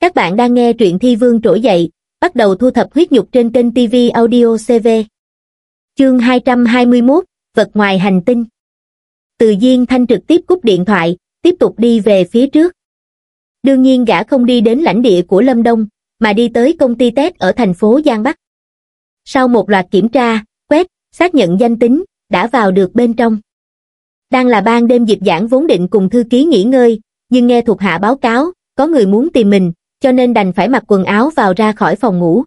Các bạn đang nghe truyện Thi Vương trỗi dậy, bắt đầu thu thập huyết nhục trên kênh TV Audio CV. Chương 221, vật ngoài hành tinh. Từ Diên Thanh trực tiếp cúp điện thoại, tiếp tục đi về phía trước. Đương nhiên gã không đi đến lãnh địa của Lâm Đông, mà đi tới công ty test ở thành phố Giang Bắc. Sau một loạt kiểm tra, quét, xác nhận danh tính, đã vào được bên trong. Đang là ban đêm dịp giảng vốn định cùng thư ký nghỉ ngơi, nhưng nghe thuộc hạ báo cáo, có người muốn tìm mình, cho nên đành phải mặc quần áo vào ra khỏi phòng ngủ.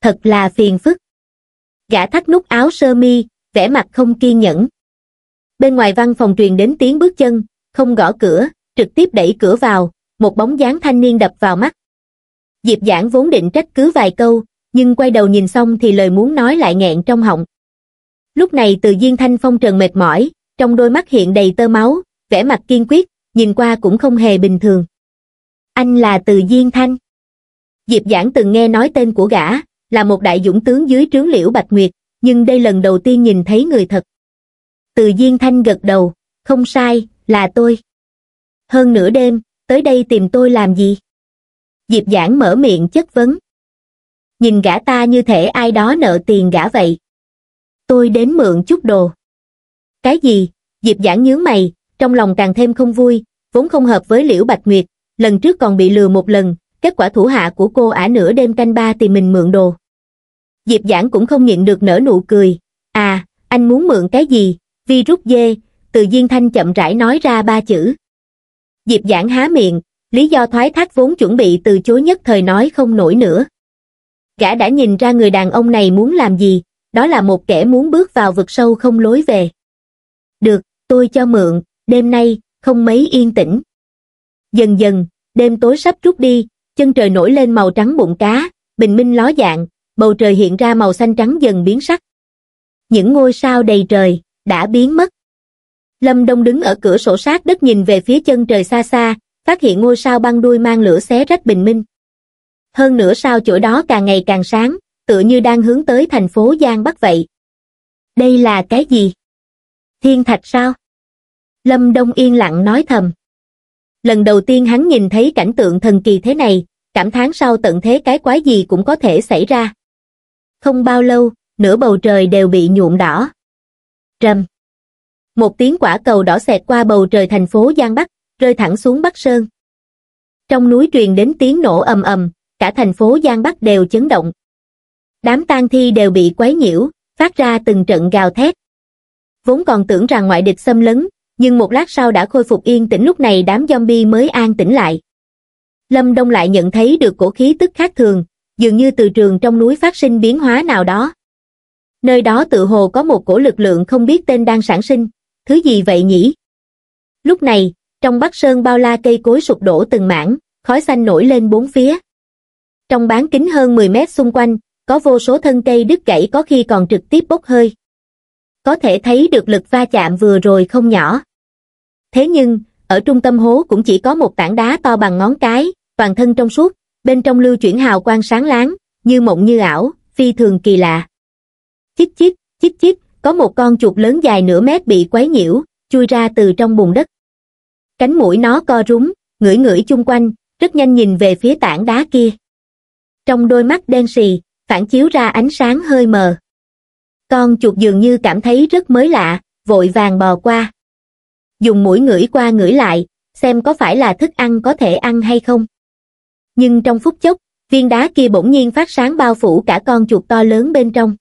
Thật là phiền phức. Gã thắt nút áo sơ mi, vẻ mặt không kiên nhẫn. Bên ngoài văn phòng truyền đến tiếng bước chân, không gõ cửa, trực tiếp đẩy cửa vào, một bóng dáng thanh niên đập vào mắt. Diệp giảng vốn định trách cứ vài câu, nhưng quay đầu nhìn xong thì lời muốn nói lại nghẹn trong họng. Lúc này từ Diên Thanh Phong trần mệt mỏi, trong đôi mắt hiện đầy tơ máu, vẻ mặt kiên quyết, nhìn qua cũng không hề bình thường anh là Từ Diên Thanh. Diệp Giảng từng nghe nói tên của gã, là một đại dũng tướng dưới trướng liễu Bạch Nguyệt, nhưng đây lần đầu tiên nhìn thấy người thật. Từ Diên Thanh gật đầu, không sai, là tôi. Hơn nửa đêm, tới đây tìm tôi làm gì? Diệp Giảng mở miệng chất vấn. Nhìn gã ta như thể ai đó nợ tiền gã vậy. Tôi đến mượn chút đồ. Cái gì? Diệp Giảng nhướng mày, trong lòng càng thêm không vui, vốn không hợp với Liễu Bạch Nguyệt, lần trước còn bị lừa một lần, kết quả thủ hạ của cô ả nửa đêm canh ba tìm mình mượn đồ. Diệp giản cũng không nhịn được nở nụ cười, à, anh muốn mượn cái gì, vi rút dê, từ Diên Thanh chậm rãi nói ra ba chữ. Diệp giản há miệng, lý do thoái thác vốn chuẩn bị từ chối nhất thời nói không nổi nữa. Gã đã nhìn ra người đàn ông này muốn làm gì, đó là một kẻ muốn bước vào vực sâu không lối về. Được, tôi cho mượn, đêm nay, không mấy yên tĩnh. Dần dần, đêm tối sắp rút đi, chân trời nổi lên màu trắng bụng cá, bình minh ló dạng, bầu trời hiện ra màu xanh trắng dần biến sắc. Những ngôi sao đầy trời đã biến mất. Lâm Đông đứng ở cửa sổ sát đất nhìn về phía chân trời xa xa, phát hiện ngôi sao băng đuôi mang lửa xé rách bình minh. Hơn nữa sao chỗ đó càng ngày càng sáng, tựa như đang hướng tới thành phố Giang Bắc vậy. Đây là cái gì? Thiên thạch sao? Lâm Đông yên lặng nói thầm lần đầu tiên hắn nhìn thấy cảnh tượng thần kỳ thế này, cảm thán sau tận thế cái quái gì cũng có thể xảy ra. Không bao lâu, nửa bầu trời đều bị nhuộm đỏ. Trầm. Một tiếng quả cầu đỏ xẹt qua bầu trời thành phố Giang Bắc, rơi thẳng xuống Bắc Sơn. Trong núi truyền đến tiếng nổ ầm ầm, cả thành phố Giang Bắc đều chấn động. Đám tang thi đều bị quấy nhiễu, phát ra từng trận gào thét. Vốn còn tưởng rằng ngoại địch xâm lấn, nhưng một lát sau đã khôi phục yên tĩnh lúc này đám zombie mới an tĩnh lại. Lâm Đông lại nhận thấy được cổ khí tức khác thường, dường như từ trường trong núi phát sinh biến hóa nào đó. Nơi đó tự hồ có một cổ lực lượng không biết tên đang sản sinh, thứ gì vậy nhỉ? Lúc này, trong Bắc Sơn bao la cây cối sụp đổ từng mảng, khói xanh nổi lên bốn phía. Trong bán kính hơn 10 mét xung quanh, có vô số thân cây đứt gãy có khi còn trực tiếp bốc hơi. Có thể thấy được lực va chạm vừa rồi không nhỏ thế nhưng ở trung tâm hố cũng chỉ có một tảng đá to bằng ngón cái toàn thân trong suốt bên trong lưu chuyển hào quang sáng láng như mộng như ảo phi thường kỳ lạ chít chít chít chít có một con chuột lớn dài nửa mét bị quấy nhiễu chui ra từ trong bùn đất cánh mũi nó co rúm ngửi ngửi chung quanh rất nhanh nhìn về phía tảng đá kia trong đôi mắt đen sì phản chiếu ra ánh sáng hơi mờ con chuột dường như cảm thấy rất mới lạ vội vàng bò qua dùng mũi ngửi qua ngửi lại, xem có phải là thức ăn có thể ăn hay không. Nhưng trong phút chốc, viên đá kia bỗng nhiên phát sáng bao phủ cả con chuột to lớn bên trong.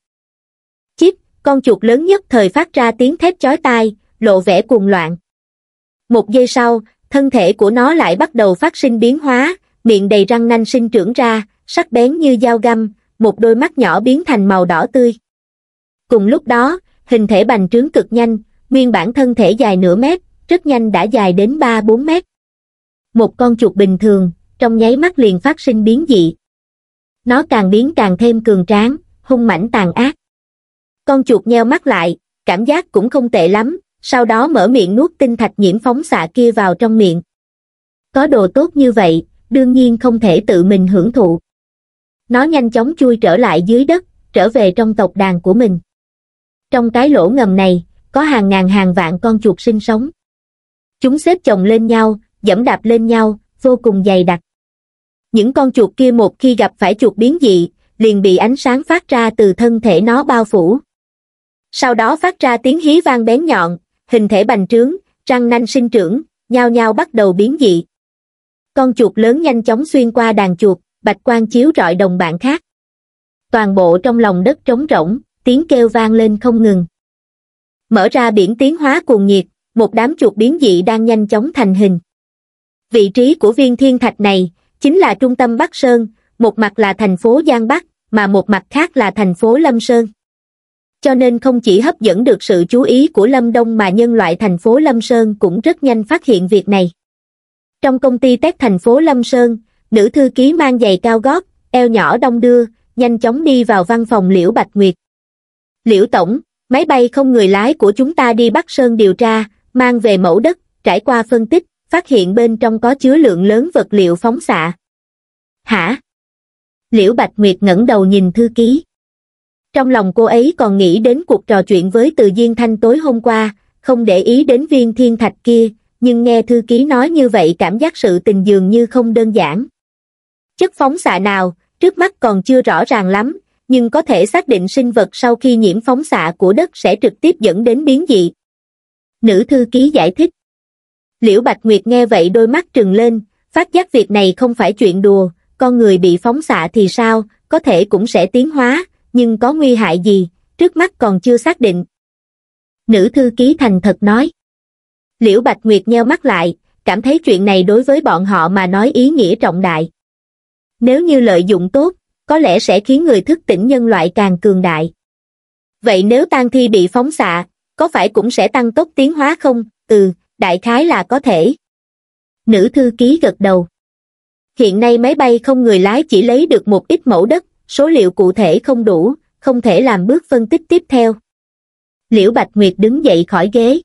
Chíp, con chuột lớn nhất thời phát ra tiếng thét chói tai, lộ vẻ cuồng loạn. Một giây sau, thân thể của nó lại bắt đầu phát sinh biến hóa, miệng đầy răng nanh sinh trưởng ra, sắc bén như dao găm, một đôi mắt nhỏ biến thành màu đỏ tươi. Cùng lúc đó, hình thể bành trướng cực nhanh, nguyên bản thân thể dài nửa mét, rất nhanh đã dài đến 3-4 mét. Một con chuột bình thường, trong nháy mắt liền phát sinh biến dị. Nó càng biến càng thêm cường tráng, hung mãnh tàn ác. Con chuột nheo mắt lại, cảm giác cũng không tệ lắm, sau đó mở miệng nuốt tinh thạch nhiễm phóng xạ kia vào trong miệng. Có đồ tốt như vậy, đương nhiên không thể tự mình hưởng thụ. Nó nhanh chóng chui trở lại dưới đất, trở về trong tộc đàn của mình. Trong cái lỗ ngầm này, có hàng ngàn hàng vạn con chuột sinh sống. Chúng xếp chồng lên nhau, dẫm đạp lên nhau, vô cùng dày đặc. Những con chuột kia một khi gặp phải chuột biến dị, liền bị ánh sáng phát ra từ thân thể nó bao phủ. Sau đó phát ra tiếng hí vang bén nhọn, hình thể bành trướng, răng nanh sinh trưởng, nhao nhao bắt đầu biến dị. Con chuột lớn nhanh chóng xuyên qua đàn chuột, bạch quang chiếu rọi đồng bạn khác. Toàn bộ trong lòng đất trống rỗng, tiếng kêu vang lên không ngừng. Mở ra biển tiến hóa cuồng nhiệt, một đám chuột biến dị đang nhanh chóng thành hình. Vị trí của viên thiên thạch này chính là trung tâm Bắc Sơn, một mặt là thành phố Giang Bắc, mà một mặt khác là thành phố Lâm Sơn. Cho nên không chỉ hấp dẫn được sự chú ý của Lâm Đông mà nhân loại thành phố Lâm Sơn cũng rất nhanh phát hiện việc này. Trong công ty tech thành phố Lâm Sơn, nữ thư ký mang giày cao gót, eo nhỏ đông đưa, nhanh chóng đi vào văn phòng Liễu Bạch Nguyệt. Liễu Tổng, Máy bay không người lái của chúng ta đi Bắc Sơn điều tra, mang về mẫu đất, trải qua phân tích, phát hiện bên trong có chứa lượng lớn vật liệu phóng xạ. Hả? Liễu Bạch Nguyệt ngẩng đầu nhìn thư ký. Trong lòng cô ấy còn nghĩ đến cuộc trò chuyện với Từ Diên Thanh tối hôm qua, không để ý đến viên thiên thạch kia, nhưng nghe thư ký nói như vậy cảm giác sự tình dường như không đơn giản. Chất phóng xạ nào, trước mắt còn chưa rõ ràng lắm, nhưng có thể xác định sinh vật sau khi nhiễm phóng xạ của đất sẽ trực tiếp dẫn đến biến dị. Nữ thư ký giải thích. Liễu Bạch Nguyệt nghe vậy đôi mắt trừng lên, phát giác việc này không phải chuyện đùa, con người bị phóng xạ thì sao, có thể cũng sẽ tiến hóa, nhưng có nguy hại gì, trước mắt còn chưa xác định. Nữ thư ký thành thật nói. Liễu Bạch Nguyệt nheo mắt lại, cảm thấy chuyện này đối với bọn họ mà nói ý nghĩa trọng đại. Nếu như lợi dụng tốt, có lẽ sẽ khiến người thức tỉnh nhân loại càng cường đại. Vậy nếu tan thi bị phóng xạ, có phải cũng sẽ tăng tốc tiến hóa không? Ừ, đại khái là có thể. Nữ thư ký gật đầu. Hiện nay máy bay không người lái chỉ lấy được một ít mẫu đất, số liệu cụ thể không đủ, không thể làm bước phân tích tiếp theo. Liễu Bạch Nguyệt đứng dậy khỏi ghế.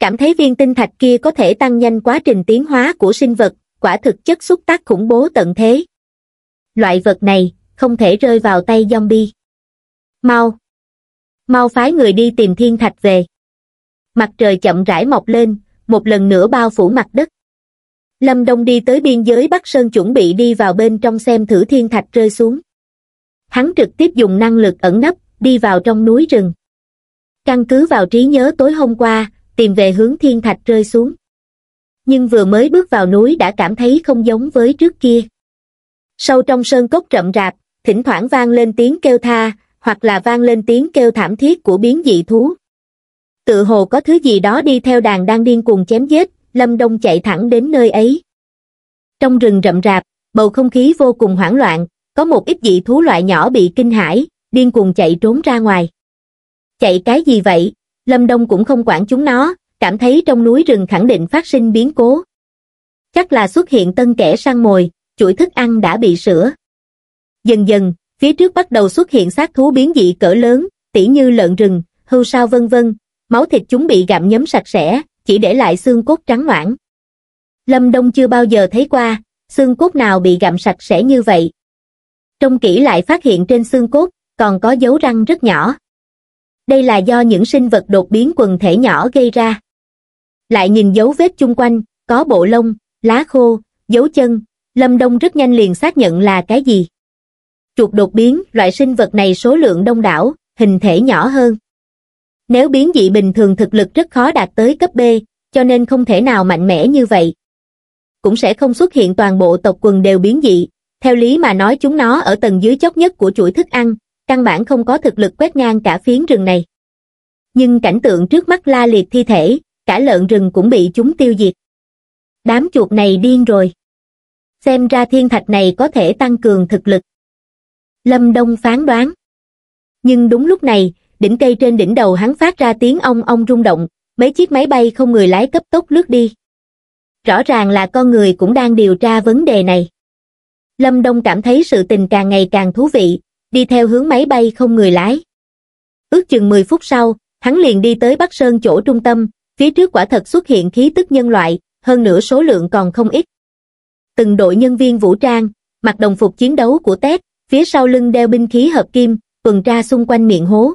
Cảm thấy viên tinh thạch kia có thể tăng nhanh quá trình tiến hóa của sinh vật, quả thực chất xúc tác khủng bố tận thế loại vật này không thể rơi vào tay zombie. Mau! Mau phái người đi tìm thiên thạch về. Mặt trời chậm rãi mọc lên, một lần nữa bao phủ mặt đất. Lâm Đông đi tới biên giới Bắc Sơn chuẩn bị đi vào bên trong xem thử thiên thạch rơi xuống. Hắn trực tiếp dùng năng lực ẩn nấp, đi vào trong núi rừng. Căn cứ vào trí nhớ tối hôm qua, tìm về hướng thiên thạch rơi xuống. Nhưng vừa mới bước vào núi đã cảm thấy không giống với trước kia sâu trong sơn cốc rậm rạp thỉnh thoảng vang lên tiếng kêu tha hoặc là vang lên tiếng kêu thảm thiết của biến dị thú tự hồ có thứ gì đó đi theo đàn đang điên cuồng chém giết lâm đông chạy thẳng đến nơi ấy trong rừng rậm rạp bầu không khí vô cùng hoảng loạn có một ít dị thú loại nhỏ bị kinh hãi điên cuồng chạy trốn ra ngoài chạy cái gì vậy lâm đông cũng không quản chúng nó cảm thấy trong núi rừng khẳng định phát sinh biến cố chắc là xuất hiện tân kẻ săn mồi chuỗi thức ăn đã bị sửa. Dần dần, phía trước bắt đầu xuất hiện xác thú biến dị cỡ lớn, tỉ như lợn rừng, hưu sao vân vân, máu thịt chúng bị gặm nhấm sạch sẽ, chỉ để lại xương cốt trắng ngoãn. Lâm Đông chưa bao giờ thấy qua, xương cốt nào bị gặm sạch sẽ như vậy. Trong kỹ lại phát hiện trên xương cốt, còn có dấu răng rất nhỏ. Đây là do những sinh vật đột biến quần thể nhỏ gây ra. Lại nhìn dấu vết chung quanh, có bộ lông, lá khô, dấu chân, Lâm Đông rất nhanh liền xác nhận là cái gì. Chuột đột biến, loại sinh vật này số lượng đông đảo, hình thể nhỏ hơn. Nếu biến dị bình thường thực lực rất khó đạt tới cấp B, cho nên không thể nào mạnh mẽ như vậy. Cũng sẽ không xuất hiện toàn bộ tộc quần đều biến dị, theo lý mà nói chúng nó ở tầng dưới chót nhất của chuỗi thức ăn, căn bản không có thực lực quét ngang cả phiến rừng này. Nhưng cảnh tượng trước mắt la liệt thi thể, cả lợn rừng cũng bị chúng tiêu diệt. Đám chuột này điên rồi xem ra thiên thạch này có thể tăng cường thực lực. Lâm Đông phán đoán. Nhưng đúng lúc này, đỉnh cây trên đỉnh đầu hắn phát ra tiếng ong ong rung động, mấy chiếc máy bay không người lái cấp tốc lướt đi. Rõ ràng là con người cũng đang điều tra vấn đề này. Lâm Đông cảm thấy sự tình càng ngày càng thú vị, đi theo hướng máy bay không người lái. Ước chừng 10 phút sau, hắn liền đi tới Bắc Sơn chỗ trung tâm, phía trước quả thật xuất hiện khí tức nhân loại, hơn nữa số lượng còn không ít từng đội nhân viên vũ trang, mặc đồng phục chiến đấu của Tết, phía sau lưng đeo binh khí hợp kim, tuần tra xung quanh miệng hố.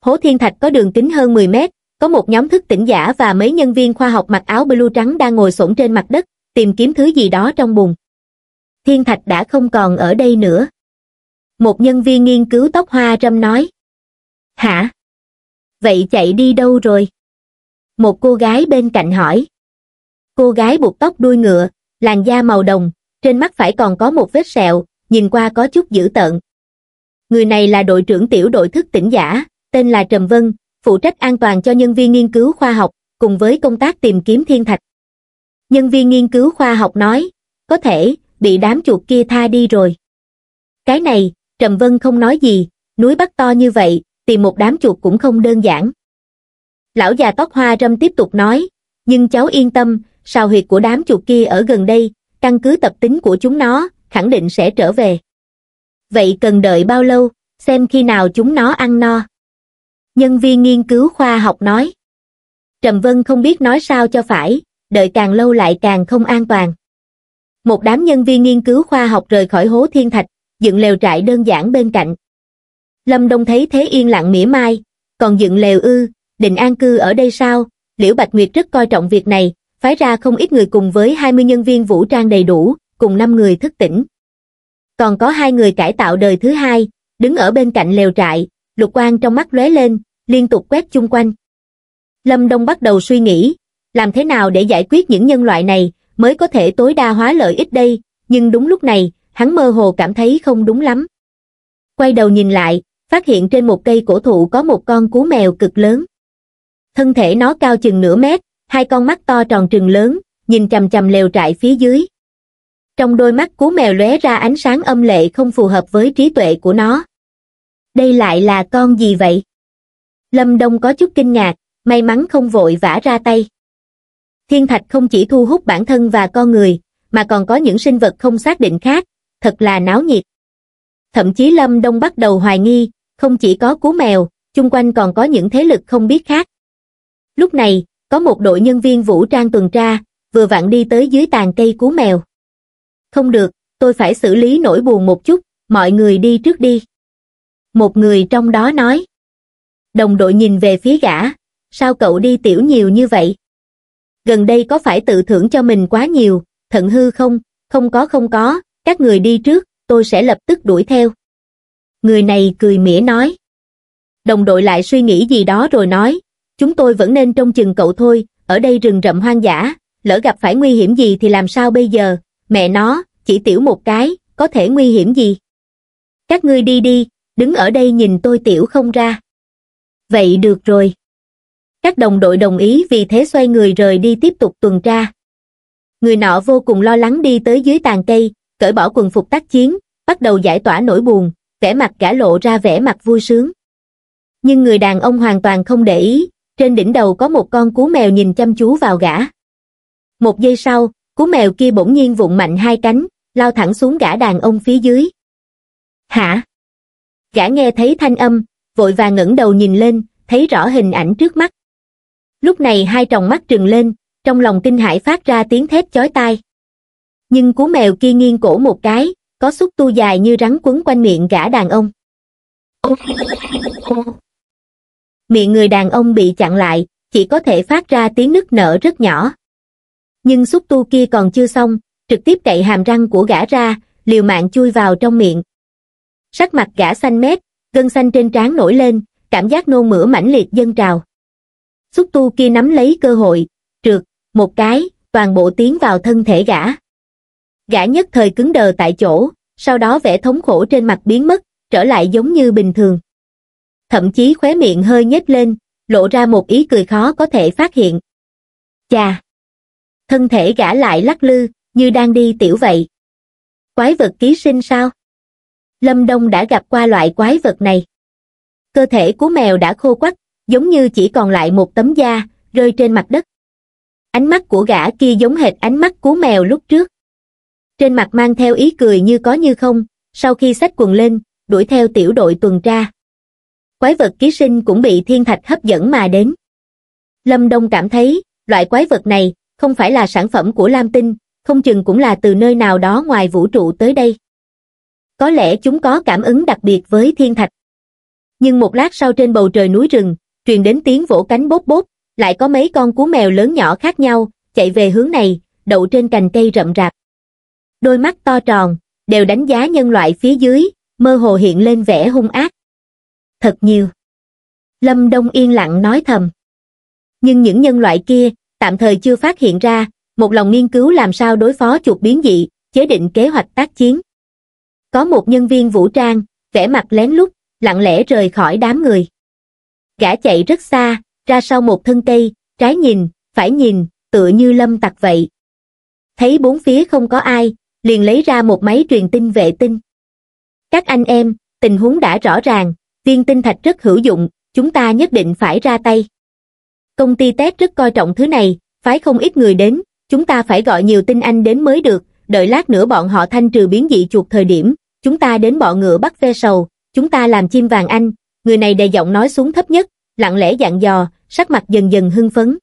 Hố thiên thạch có đường kính hơn 10 mét, có một nhóm thức tỉnh giả và mấy nhân viên khoa học mặc áo blue trắng đang ngồi xổm trên mặt đất, tìm kiếm thứ gì đó trong bùn. Thiên thạch đã không còn ở đây nữa. Một nhân viên nghiên cứu tóc hoa râm nói. Hả? Vậy chạy đi đâu rồi? Một cô gái bên cạnh hỏi. Cô gái buộc tóc đuôi ngựa, làn da màu đồng, trên mắt phải còn có một vết sẹo, nhìn qua có chút dữ tợn. Người này là đội trưởng tiểu đội thức tỉnh giả, tên là Trầm Vân, phụ trách an toàn cho nhân viên nghiên cứu khoa học, cùng với công tác tìm kiếm thiên thạch. Nhân viên nghiên cứu khoa học nói, có thể, bị đám chuột kia tha đi rồi. Cái này, Trầm Vân không nói gì, núi Bắc to như vậy, tìm một đám chuột cũng không đơn giản. Lão già tóc hoa râm tiếp tục nói, nhưng cháu yên tâm, sao huyệt của đám chuột kia ở gần đây, căn cứ tập tính của chúng nó, khẳng định sẽ trở về. Vậy cần đợi bao lâu, xem khi nào chúng nó ăn no. Nhân viên nghiên cứu khoa học nói. Trầm Vân không biết nói sao cho phải, đợi càng lâu lại càng không an toàn. Một đám nhân viên nghiên cứu khoa học rời khỏi hố thiên thạch, dựng lều trại đơn giản bên cạnh. Lâm Đông thấy thế yên lặng mỉa mai, còn dựng lều ư, định an cư ở đây sao, Liễu Bạch Nguyệt rất coi trọng việc này, phái ra không ít người cùng với 20 nhân viên vũ trang đầy đủ, cùng 5 người thức tỉnh. Còn có hai người cải tạo đời thứ hai, đứng ở bên cạnh lều trại, lục quang trong mắt lóe lên, liên tục quét chung quanh. Lâm Đông bắt đầu suy nghĩ, làm thế nào để giải quyết những nhân loại này mới có thể tối đa hóa lợi ích đây, nhưng đúng lúc này, hắn mơ hồ cảm thấy không đúng lắm. Quay đầu nhìn lại, phát hiện trên một cây cổ thụ có một con cú mèo cực lớn. Thân thể nó cao chừng nửa mét, hai con mắt to tròn trừng lớn, nhìn chằm chằm lều trại phía dưới. Trong đôi mắt cú mèo lóe ra ánh sáng âm lệ không phù hợp với trí tuệ của nó. Đây lại là con gì vậy? Lâm Đông có chút kinh ngạc, may mắn không vội vã ra tay. Thiên thạch không chỉ thu hút bản thân và con người, mà còn có những sinh vật không xác định khác, thật là náo nhiệt. Thậm chí Lâm Đông bắt đầu hoài nghi, không chỉ có cú mèo, chung quanh còn có những thế lực không biết khác. Lúc này, có một đội nhân viên vũ trang tuần tra, vừa vặn đi tới dưới tàn cây cú mèo. Không được, tôi phải xử lý nỗi buồn một chút, mọi người đi trước đi. Một người trong đó nói. Đồng đội nhìn về phía gã, sao cậu đi tiểu nhiều như vậy? Gần đây có phải tự thưởng cho mình quá nhiều, thận hư không? Không có không có, các người đi trước, tôi sẽ lập tức đuổi theo. Người này cười mỉa nói. Đồng đội lại suy nghĩ gì đó rồi nói, chúng tôi vẫn nên trông chừng cậu thôi, ở đây rừng rậm hoang dã, lỡ gặp phải nguy hiểm gì thì làm sao bây giờ, mẹ nó, chỉ tiểu một cái, có thể nguy hiểm gì. Các ngươi đi đi, đứng ở đây nhìn tôi tiểu không ra. Vậy được rồi. Các đồng đội đồng ý vì thế xoay người rời đi tiếp tục tuần tra. Người nọ vô cùng lo lắng đi tới dưới tàn cây, cởi bỏ quần phục tác chiến, bắt đầu giải tỏa nỗi buồn, vẻ mặt cả lộ ra vẻ mặt vui sướng. Nhưng người đàn ông hoàn toàn không để ý, trên đỉnh đầu có một con cú mèo nhìn chăm chú vào gã. Một giây sau, cú mèo kia bỗng nhiên vụng mạnh hai cánh, lao thẳng xuống gã đàn ông phía dưới. Hả? Gã nghe thấy thanh âm, vội và ngẩng đầu nhìn lên, thấy rõ hình ảnh trước mắt. Lúc này hai tròng mắt trừng lên, trong lòng kinh hãi phát ra tiếng thét chói tai. Nhưng cú mèo kia nghiêng cổ một cái, có xúc tu dài như rắn quấn quanh miệng gã đàn ông bị người đàn ông bị chặn lại, chỉ có thể phát ra tiếng nứt nở rất nhỏ. Nhưng xúc tu kia còn chưa xong, trực tiếp cậy hàm răng của gã ra, liều mạng chui vào trong miệng. Sắc mặt gã xanh mét, gân xanh trên trán nổi lên, cảm giác nôn mửa mãnh liệt dâng trào. Xúc tu kia nắm lấy cơ hội, trượt, một cái, toàn bộ tiến vào thân thể gã. Gã nhất thời cứng đờ tại chỗ, sau đó vẻ thống khổ trên mặt biến mất, trở lại giống như bình thường thậm chí khóe miệng hơi nhếch lên, lộ ra một ý cười khó có thể phát hiện. Chà! Thân thể gã lại lắc lư, như đang đi tiểu vậy. Quái vật ký sinh sao? Lâm Đông đã gặp qua loại quái vật này. Cơ thể của mèo đã khô quắt, giống như chỉ còn lại một tấm da, rơi trên mặt đất. Ánh mắt của gã kia giống hệt ánh mắt của mèo lúc trước. Trên mặt mang theo ý cười như có như không, sau khi xách quần lên, đuổi theo tiểu đội tuần tra quái vật ký sinh cũng bị thiên thạch hấp dẫn mà đến lâm đông cảm thấy loại quái vật này không phải là sản phẩm của lam tinh không chừng cũng là từ nơi nào đó ngoài vũ trụ tới đây có lẽ chúng có cảm ứng đặc biệt với thiên thạch nhưng một lát sau trên bầu trời núi rừng truyền đến tiếng vỗ cánh bốt bốt lại có mấy con cú mèo lớn nhỏ khác nhau chạy về hướng này đậu trên cành cây rậm rạp đôi mắt to tròn đều đánh giá nhân loại phía dưới mơ hồ hiện lên vẻ hung ác thật nhiều. Lâm Đông yên lặng nói thầm. Nhưng những nhân loại kia, tạm thời chưa phát hiện ra, một lòng nghiên cứu làm sao đối phó chuột biến dị, chế định kế hoạch tác chiến. Có một nhân viên vũ trang, vẻ mặt lén lút, lặng lẽ rời khỏi đám người. Gã chạy rất xa, ra sau một thân cây, trái nhìn, phải nhìn, tựa như lâm tặc vậy. Thấy bốn phía không có ai, liền lấy ra một máy truyền tin vệ tinh. Các anh em, tình huống đã rõ ràng, tiên tinh thạch rất hữu dụng, chúng ta nhất định phải ra tay. Công ty tết rất coi trọng thứ này, phái không ít người đến, chúng ta phải gọi nhiều tinh anh đến mới được, đợi lát nữa bọn họ thanh trừ biến dị chuột thời điểm, chúng ta đến bọ ngựa bắt ve sầu, chúng ta làm chim vàng anh, người này đè giọng nói xuống thấp nhất, lặng lẽ dặn dò, sắc mặt dần dần hưng phấn.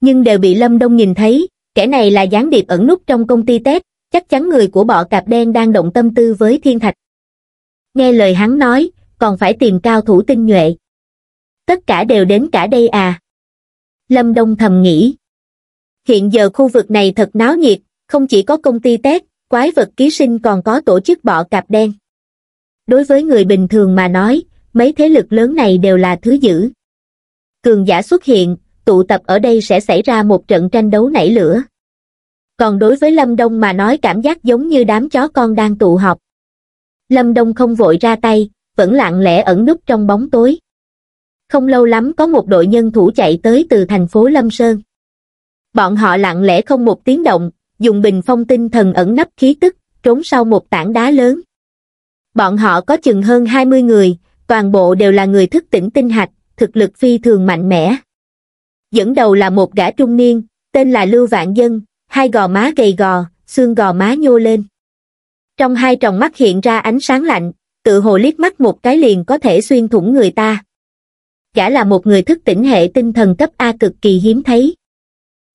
Nhưng đều bị Lâm Đông nhìn thấy, kẻ này là gián điệp ẩn nút trong công ty tết, chắc chắn người của bọ cạp đen đang động tâm tư với thiên thạch. Nghe lời hắn nói, còn phải tìm cao thủ tinh nhuệ. Tất cả đều đến cả đây à. Lâm Đông thầm nghĩ. Hiện giờ khu vực này thật náo nhiệt, không chỉ có công ty tét, quái vật ký sinh còn có tổ chức bọ cạp đen. Đối với người bình thường mà nói, mấy thế lực lớn này đều là thứ dữ. Cường giả xuất hiện, tụ tập ở đây sẽ xảy ra một trận tranh đấu nảy lửa. Còn đối với Lâm Đông mà nói cảm giác giống như đám chó con đang tụ họp. Lâm Đông không vội ra tay, vẫn lặng lẽ ẩn núp trong bóng tối. Không lâu lắm có một đội nhân thủ chạy tới từ thành phố Lâm Sơn. Bọn họ lặng lẽ không một tiếng động, dùng bình phong tinh thần ẩn nấp khí tức, trốn sau một tảng đá lớn. Bọn họ có chừng hơn 20 người, toàn bộ đều là người thức tỉnh tinh hạch, thực lực phi thường mạnh mẽ. Dẫn đầu là một gã trung niên, tên là Lưu Vạn Dân, hai gò má gầy gò, xương gò má nhô lên. Trong hai tròng mắt hiện ra ánh sáng lạnh, tự hồ liếc mắt một cái liền có thể xuyên thủng người ta. Gã là một người thức tỉnh hệ tinh thần cấp A cực kỳ hiếm thấy.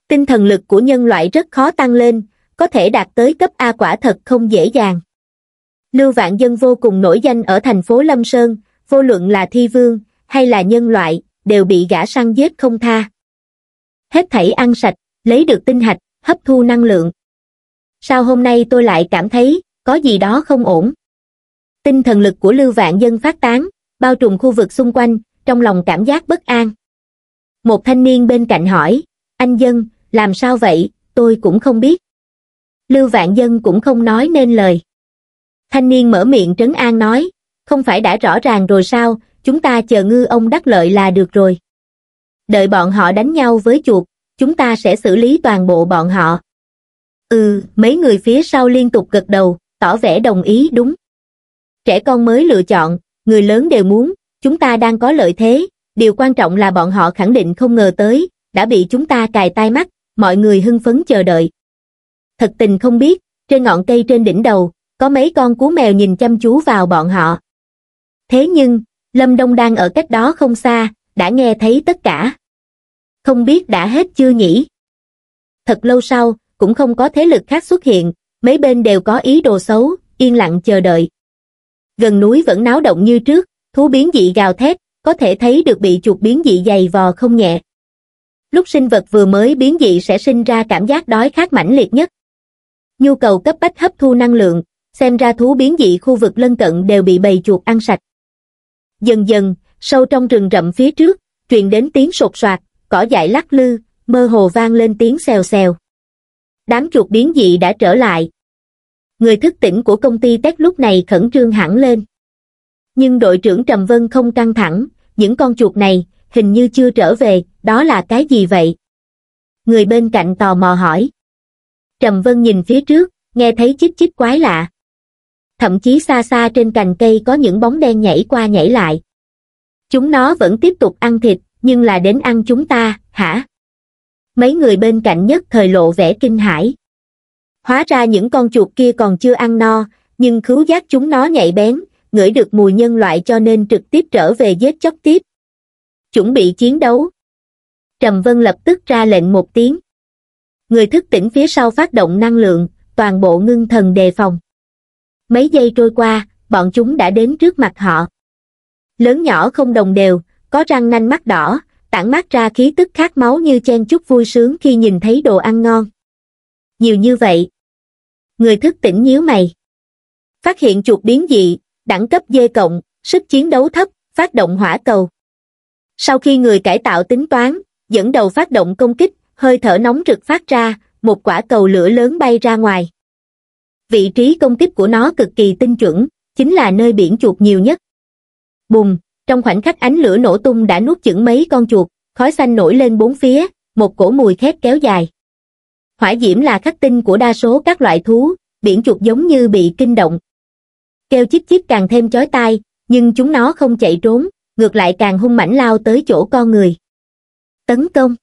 Tinh thần lực của nhân loại rất khó tăng lên, có thể đạt tới cấp A quả thật không dễ dàng. Lưu Vạn Dân vô cùng nổi danh ở thành phố Lâm Sơn, vô luận là thi vương, hay là nhân loại, đều bị gã săn giết không tha. Hết thảy ăn sạch, lấy được tinh hạch, hấp thu năng lượng. Sao hôm nay tôi lại cảm thấy, có gì đó không ổn? tinh thần lực của lưu vạn dân phát tán bao trùm khu vực xung quanh trong lòng cảm giác bất an một thanh niên bên cạnh hỏi anh dân làm sao vậy tôi cũng không biết lưu vạn dân cũng không nói nên lời thanh niên mở miệng trấn an nói không phải đã rõ ràng rồi sao chúng ta chờ ngư ông đắc lợi là được rồi đợi bọn họ đánh nhau với chuột chúng ta sẽ xử lý toàn bộ bọn họ ừ mấy người phía sau liên tục gật đầu tỏ vẻ đồng ý đúng trẻ con mới lựa chọn, người lớn đều muốn, chúng ta đang có lợi thế, điều quan trọng là bọn họ khẳng định không ngờ tới, đã bị chúng ta cài tai mắt, mọi người hưng phấn chờ đợi. Thật tình không biết, trên ngọn cây trên đỉnh đầu, có mấy con cú mèo nhìn chăm chú vào bọn họ. Thế nhưng, Lâm Đông đang ở cách đó không xa, đã nghe thấy tất cả. Không biết đã hết chưa nhỉ? Thật lâu sau, cũng không có thế lực khác xuất hiện, mấy bên đều có ý đồ xấu, yên lặng chờ đợi gần núi vẫn náo động như trước, thú biến dị gào thét, có thể thấy được bị chuột biến dị dày vò không nhẹ. Lúc sinh vật vừa mới biến dị sẽ sinh ra cảm giác đói khát mãnh liệt nhất. Nhu cầu cấp bách hấp thu năng lượng, xem ra thú biến dị khu vực lân cận đều bị bầy chuột ăn sạch. Dần dần, sâu trong rừng rậm phía trước, truyền đến tiếng sột soạt, cỏ dại lắc lư, mơ hồ vang lên tiếng xèo xèo. Đám chuột biến dị đã trở lại, người thức tỉnh của công ty tech lúc này khẩn trương hẳn lên nhưng đội trưởng trầm vân không căng thẳng những con chuột này hình như chưa trở về đó là cái gì vậy người bên cạnh tò mò hỏi trầm vân nhìn phía trước nghe thấy chích chích quái lạ thậm chí xa xa trên cành cây có những bóng đen nhảy qua nhảy lại chúng nó vẫn tiếp tục ăn thịt nhưng là đến ăn chúng ta hả mấy người bên cạnh nhất thời lộ vẻ kinh hãi hóa ra những con chuột kia còn chưa ăn no nhưng khứu giác chúng nó nhạy bén ngửi được mùi nhân loại cho nên trực tiếp trở về giết chóc tiếp chuẩn bị chiến đấu trầm vân lập tức ra lệnh một tiếng người thức tỉnh phía sau phát động năng lượng toàn bộ ngưng thần đề phòng mấy giây trôi qua bọn chúng đã đến trước mặt họ lớn nhỏ không đồng đều có răng nanh mắt đỏ tản mát ra khí tức khát máu như chen chút vui sướng khi nhìn thấy đồ ăn ngon nhiều như vậy. Người thức tỉnh nhíu mày. Phát hiện chuột biến dị, đẳng cấp dê cộng, sức chiến đấu thấp, phát động hỏa cầu. Sau khi người cải tạo tính toán, dẫn đầu phát động công kích, hơi thở nóng rực phát ra, một quả cầu lửa lớn bay ra ngoài. Vị trí công kích của nó cực kỳ tinh chuẩn, chính là nơi biển chuột nhiều nhất. Bùng, trong khoảnh khắc ánh lửa nổ tung đã nuốt chửng mấy con chuột, khói xanh nổi lên bốn phía, một cổ mùi khét kéo dài hỏa diễm là khắc tinh của đa số các loại thú, biển chuột giống như bị kinh động. Kêu chíp chíp càng thêm chói tai, nhưng chúng nó không chạy trốn, ngược lại càng hung mãnh lao tới chỗ con người. Tấn công.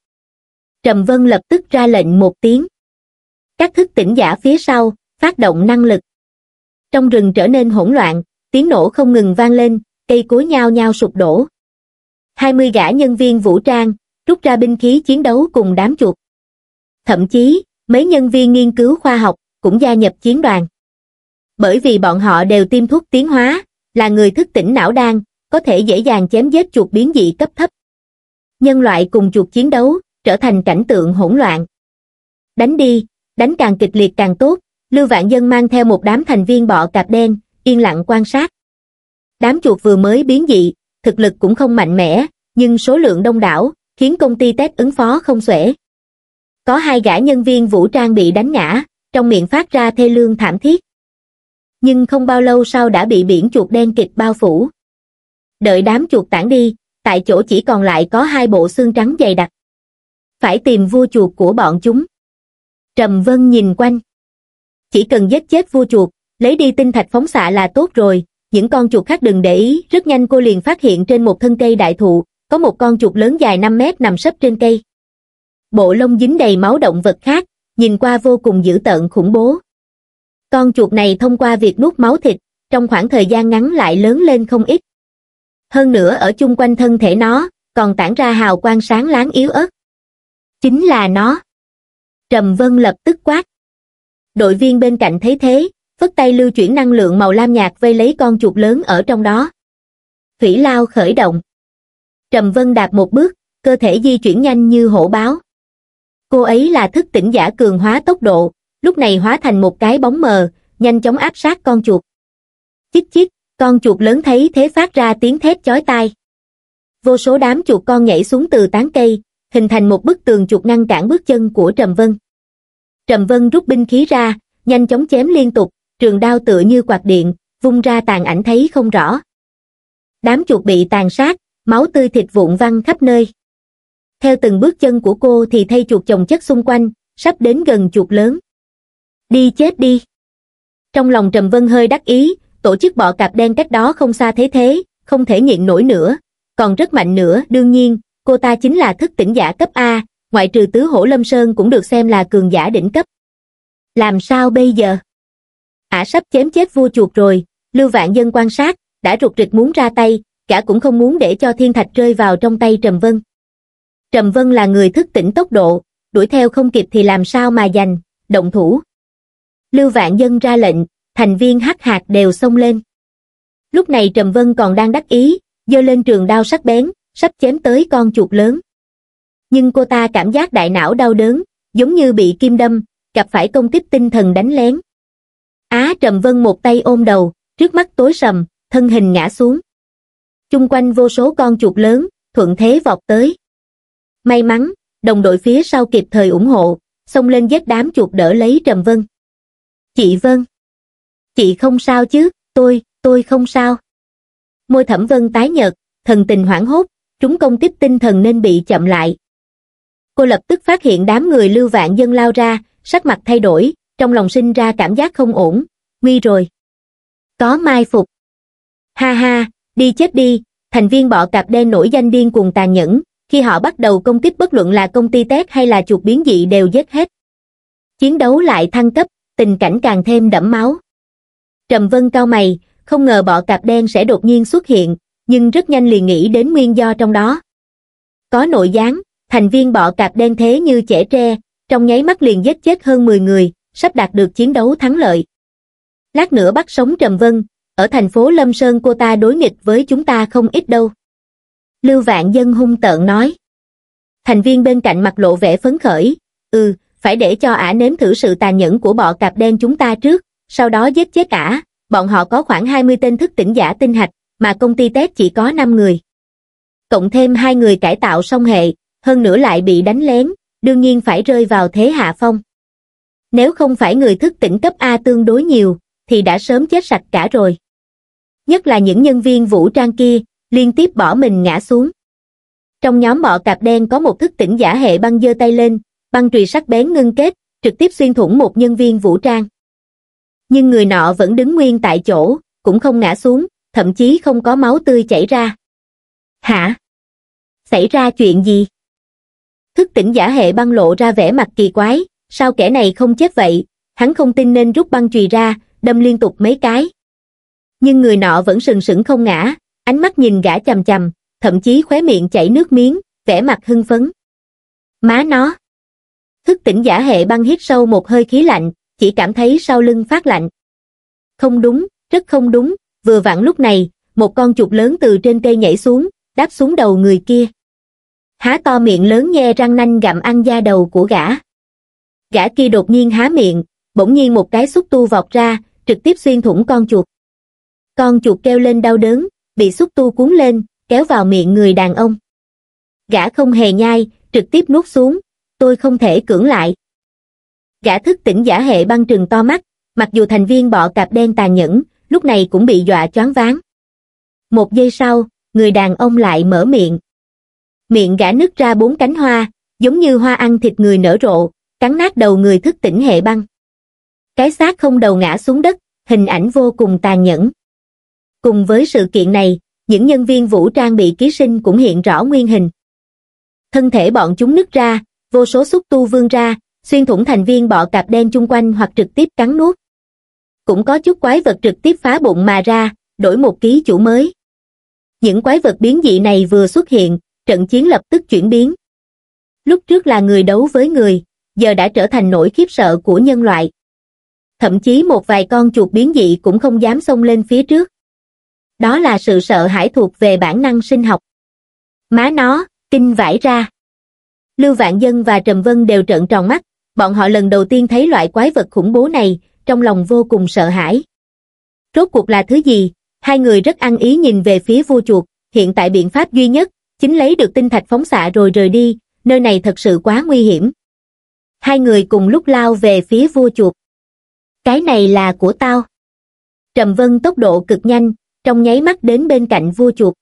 Trầm Vân lập tức ra lệnh một tiếng. Các thức tỉnh giả phía sau, phát động năng lực. Trong rừng trở nên hỗn loạn, tiếng nổ không ngừng vang lên, cây cối nhao nhao sụp đổ. 20 gã nhân viên vũ trang, rút ra binh khí chiến đấu cùng đám chuột. Thậm chí, mấy nhân viên nghiên cứu khoa học cũng gia nhập chiến đoàn. Bởi vì bọn họ đều tiêm thuốc tiến hóa, là người thức tỉnh não đan, có thể dễ dàng chém giết chuột biến dị cấp thấp. Nhân loại cùng chuột chiến đấu, trở thành cảnh tượng hỗn loạn. Đánh đi, đánh càng kịch liệt càng tốt, Lưu Vạn Dân mang theo một đám thành viên bọ cạp đen, yên lặng quan sát. Đám chuột vừa mới biến dị, thực lực cũng không mạnh mẽ, nhưng số lượng đông đảo, khiến công ty test ứng phó không xuể có hai gã nhân viên vũ trang bị đánh ngã, trong miệng phát ra thê lương thảm thiết. Nhưng không bao lâu sau đã bị biển chuột đen kịch bao phủ. Đợi đám chuột tản đi, tại chỗ chỉ còn lại có hai bộ xương trắng dày đặc. Phải tìm vua chuột của bọn chúng. Trầm Vân nhìn quanh. Chỉ cần giết chết vua chuột, lấy đi tinh thạch phóng xạ là tốt rồi, những con chuột khác đừng để ý, rất nhanh cô liền phát hiện trên một thân cây đại thụ, có một con chuột lớn dài 5 mét nằm sấp trên cây bộ lông dính đầy máu động vật khác nhìn qua vô cùng dữ tợn khủng bố con chuột này thông qua việc nuốt máu thịt trong khoảng thời gian ngắn lại lớn lên không ít hơn nữa ở chung quanh thân thể nó còn tản ra hào quang sáng láng yếu ớt chính là nó trầm vân lập tức quát đội viên bên cạnh thấy thế phất tay lưu chuyển năng lượng màu lam nhạt vây lấy con chuột lớn ở trong đó thủy lao khởi động trầm vân đạp một bước cơ thể di chuyển nhanh như hổ báo cô ấy là thức tỉnh giả cường hóa tốc độ lúc này hóa thành một cái bóng mờ nhanh chóng áp sát con chuột chít chít con chuột lớn thấy thế phát ra tiếng thét chói tai vô số đám chuột con nhảy xuống từ tán cây hình thành một bức tường chuột ngăn cản bước chân của trầm vân trầm vân rút binh khí ra nhanh chóng chém liên tục trường đao tựa như quạt điện vung ra tàn ảnh thấy không rõ đám chuột bị tàn sát máu tươi thịt vụn văng khắp nơi theo từng bước chân của cô thì thay chuột chồng chất xung quanh, sắp đến gần chuột lớn. Đi chết đi! Trong lòng Trầm Vân hơi đắc ý, tổ chức bọ cạp đen cách đó không xa thế thế, không thể nghiện nổi nữa, còn rất mạnh nữa, đương nhiên, cô ta chính là thức tỉnh giả cấp A, ngoại trừ tứ hổ lâm sơn cũng được xem là cường giả đỉnh cấp. Làm sao bây giờ? Ả sắp chém chết vua chuột rồi, Lưu Vạn Dân quan sát, đã rụt rịch muốn ra tay, cả cũng không muốn để cho thiên thạch rơi vào trong tay Trầm Vân. Trầm Vân là người thức tỉnh tốc độ, đuổi theo không kịp thì làm sao mà giành, động thủ. Lưu Vạn Dân ra lệnh, thành viên hắc hạt đều xông lên. Lúc này Trầm Vân còn đang đắc ý, giơ lên trường đao sắc bén, sắp chém tới con chuột lớn. Nhưng cô ta cảm giác đại não đau đớn, giống như bị kim đâm, gặp phải công kích tinh thần đánh lén. Á Trầm Vân một tay ôm đầu, trước mắt tối sầm, thân hình ngã xuống. Trung quanh vô số con chuột lớn, thuận thế vọt tới. May mắn, đồng đội phía sau kịp thời ủng hộ, xông lên giết đám chuột đỡ lấy Trầm Vân. Chị Vân. Chị không sao chứ, tôi, tôi không sao. Môi thẩm Vân tái nhợt, thần tình hoảng hốt, trúng công kích tinh thần nên bị chậm lại. Cô lập tức phát hiện đám người lưu vạn dân lao ra, sắc mặt thay đổi, trong lòng sinh ra cảm giác không ổn, nguy rồi. Có mai phục. Ha ha, đi chết đi, thành viên bọ cạp đen nổi danh điên cuồng tàn nhẫn, khi họ bắt đầu công kích bất luận là công ty tét hay là chuột biến dị đều giết hết chiến đấu lại thăng cấp tình cảnh càng thêm đẫm máu trầm vân cao mày không ngờ bọ cạp đen sẽ đột nhiên xuất hiện nhưng rất nhanh liền nghĩ đến nguyên do trong đó có nội gián thành viên bọ cạp đen thế như trẻ tre trong nháy mắt liền giết chết hơn 10 người sắp đạt được chiến đấu thắng lợi lát nữa bắt sống trầm vân ở thành phố lâm sơn cô ta đối nghịch với chúng ta không ít đâu Lưu Vạn Dân hung tợn nói. Thành viên bên cạnh mặt lộ vẻ phấn khởi, ừ, phải để cho ả nếm thử sự tàn nhẫn của bọ cạp đen chúng ta trước, sau đó giết chết cả bọn họ có khoảng 20 tên thức tỉnh giả tinh hạch, mà công ty tết chỉ có 5 người. Cộng thêm hai người cải tạo song hệ, hơn nữa lại bị đánh lén, đương nhiên phải rơi vào thế hạ phong. Nếu không phải người thức tỉnh cấp A tương đối nhiều, thì đã sớm chết sạch cả rồi. Nhất là những nhân viên vũ trang kia, liên tiếp bỏ mình ngã xuống. Trong nhóm bọ cạp đen có một thức tỉnh giả hệ băng dơ tay lên, băng trùy sắc bén ngưng kết, trực tiếp xuyên thủng một nhân viên vũ trang. Nhưng người nọ vẫn đứng nguyên tại chỗ, cũng không ngã xuống, thậm chí không có máu tươi chảy ra. Hả? Xảy ra chuyện gì? Thức tỉnh giả hệ băng lộ ra vẻ mặt kỳ quái, sao kẻ này không chết vậy? Hắn không tin nên rút băng chùy ra, đâm liên tục mấy cái. Nhưng người nọ vẫn sừng sững không ngã, ánh mắt nhìn gã chằm chằm, thậm chí khóe miệng chảy nước miếng, vẻ mặt hưng phấn. Má nó! Thức tỉnh giả hệ băng hít sâu một hơi khí lạnh, chỉ cảm thấy sau lưng phát lạnh. Không đúng, rất không đúng, vừa vặn lúc này, một con chuột lớn từ trên cây nhảy xuống, đáp xuống đầu người kia. Há to miệng lớn nghe răng nanh gặm ăn da đầu của gã. Gã kia đột nhiên há miệng, bỗng nhiên một cái xúc tu vọt ra, trực tiếp xuyên thủng con chuột. Con chuột kêu lên đau đớn, bị xúc tu cuốn lên, kéo vào miệng người đàn ông. Gã không hề nhai, trực tiếp nuốt xuống, tôi không thể cưỡng lại. Gã thức tỉnh giả hệ băng trừng to mắt, mặc dù thành viên bọ cạp đen tàn nhẫn, lúc này cũng bị dọa choáng váng. Một giây sau, người đàn ông lại mở miệng. Miệng gã nứt ra bốn cánh hoa, giống như hoa ăn thịt người nở rộ, cắn nát đầu người thức tỉnh hệ băng. Cái xác không đầu ngã xuống đất, hình ảnh vô cùng tàn nhẫn. Cùng với sự kiện này, những nhân viên vũ trang bị ký sinh cũng hiện rõ nguyên hình. Thân thể bọn chúng nứt ra, vô số xúc tu vươn ra, xuyên thủng thành viên bọ cạp đen chung quanh hoặc trực tiếp cắn nuốt. Cũng có chút quái vật trực tiếp phá bụng mà ra, đổi một ký chủ mới. Những quái vật biến dị này vừa xuất hiện, trận chiến lập tức chuyển biến. Lúc trước là người đấu với người, giờ đã trở thành nỗi khiếp sợ của nhân loại. Thậm chí một vài con chuột biến dị cũng không dám xông lên phía trước đó là sự sợ hãi thuộc về bản năng sinh học. Má nó, kinh vải ra. Lưu Vạn Dân và Trầm Vân đều trợn tròn mắt, bọn họ lần đầu tiên thấy loại quái vật khủng bố này, trong lòng vô cùng sợ hãi. Rốt cuộc là thứ gì? Hai người rất ăn ý nhìn về phía vua chuột, hiện tại biện pháp duy nhất, chính lấy được tinh thạch phóng xạ rồi rời đi, nơi này thật sự quá nguy hiểm. Hai người cùng lúc lao về phía vua chuột. Cái này là của tao. Trầm Vân tốc độ cực nhanh, trong nháy mắt đến bên cạnh vua chuột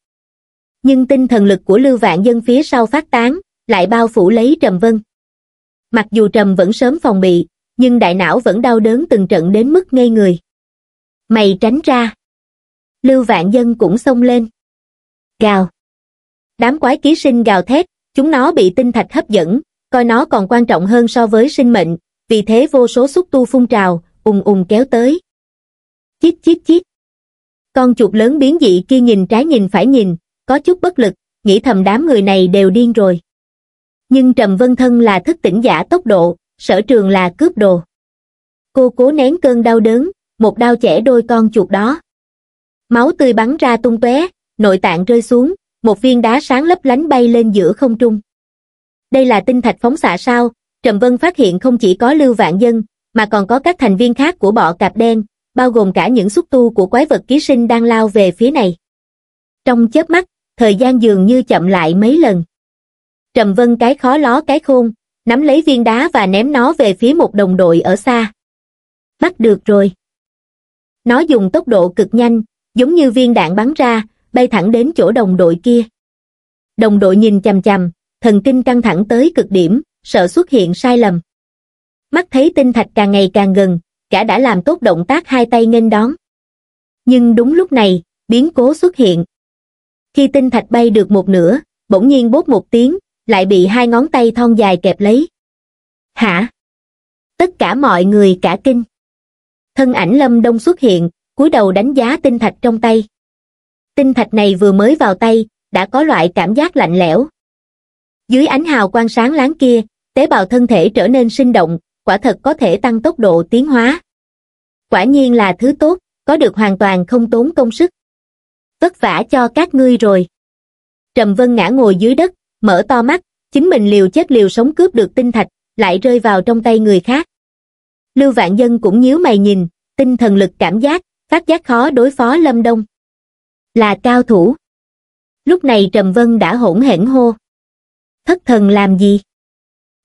nhưng tinh thần lực của lưu vạn dân phía sau phát tán lại bao phủ lấy trầm vân mặc dù trầm vẫn sớm phòng bị nhưng đại não vẫn đau đớn từng trận đến mức ngây người mày tránh ra lưu vạn dân cũng xông lên gào đám quái ký sinh gào thét chúng nó bị tinh thạch hấp dẫn coi nó còn quan trọng hơn so với sinh mệnh vì thế vô số xúc tu phun trào ùng ùng kéo tới chít chít chít con chuột lớn biến dị kia nhìn trái nhìn phải nhìn, có chút bất lực, nghĩ thầm đám người này đều điên rồi. Nhưng Trầm Vân Thân là thức tỉnh giả tốc độ, sở trường là cướp đồ. Cô cố nén cơn đau đớn, một đau chẻ đôi con chuột đó. Máu tươi bắn ra tung tóe, nội tạng rơi xuống, một viên đá sáng lấp lánh bay lên giữa không trung. Đây là tinh thạch phóng xạ sao? Trầm Vân phát hiện không chỉ có Lưu Vạn Dân, mà còn có các thành viên khác của bọ cạp đen, bao gồm cả những xúc tu của quái vật ký sinh đang lao về phía này. Trong chớp mắt, thời gian dường như chậm lại mấy lần. Trầm Vân cái khó ló cái khôn, nắm lấy viên đá và ném nó về phía một đồng đội ở xa. Bắt được rồi. Nó dùng tốc độ cực nhanh, giống như viên đạn bắn ra, bay thẳng đến chỗ đồng đội kia. Đồng đội nhìn chằm chằm, thần kinh căng thẳng tới cực điểm, sợ xuất hiện sai lầm. Mắt thấy tinh thạch càng ngày càng gần, cả đã làm tốt động tác hai tay nghênh đón nhưng đúng lúc này biến cố xuất hiện khi tinh thạch bay được một nửa bỗng nhiên bốt một tiếng lại bị hai ngón tay thon dài kẹp lấy hả tất cả mọi người cả kinh thân ảnh lâm đông xuất hiện cúi đầu đánh giá tinh thạch trong tay tinh thạch này vừa mới vào tay đã có loại cảm giác lạnh lẽo dưới ánh hào quang sáng láng kia tế bào thân thể trở nên sinh động quả thật có thể tăng tốc độ tiến hóa. Quả nhiên là thứ tốt, có được hoàn toàn không tốn công sức. Vất vả cho các ngươi rồi. Trầm Vân ngã ngồi dưới đất, mở to mắt, chính mình liều chết liều sống cướp được tinh thạch, lại rơi vào trong tay người khác. Lưu Vạn Dân cũng nhíu mày nhìn, tinh thần lực cảm giác, phát giác khó đối phó Lâm Đông. Là cao thủ. Lúc này Trầm Vân đã hỗn hển hô. Thất thần làm gì?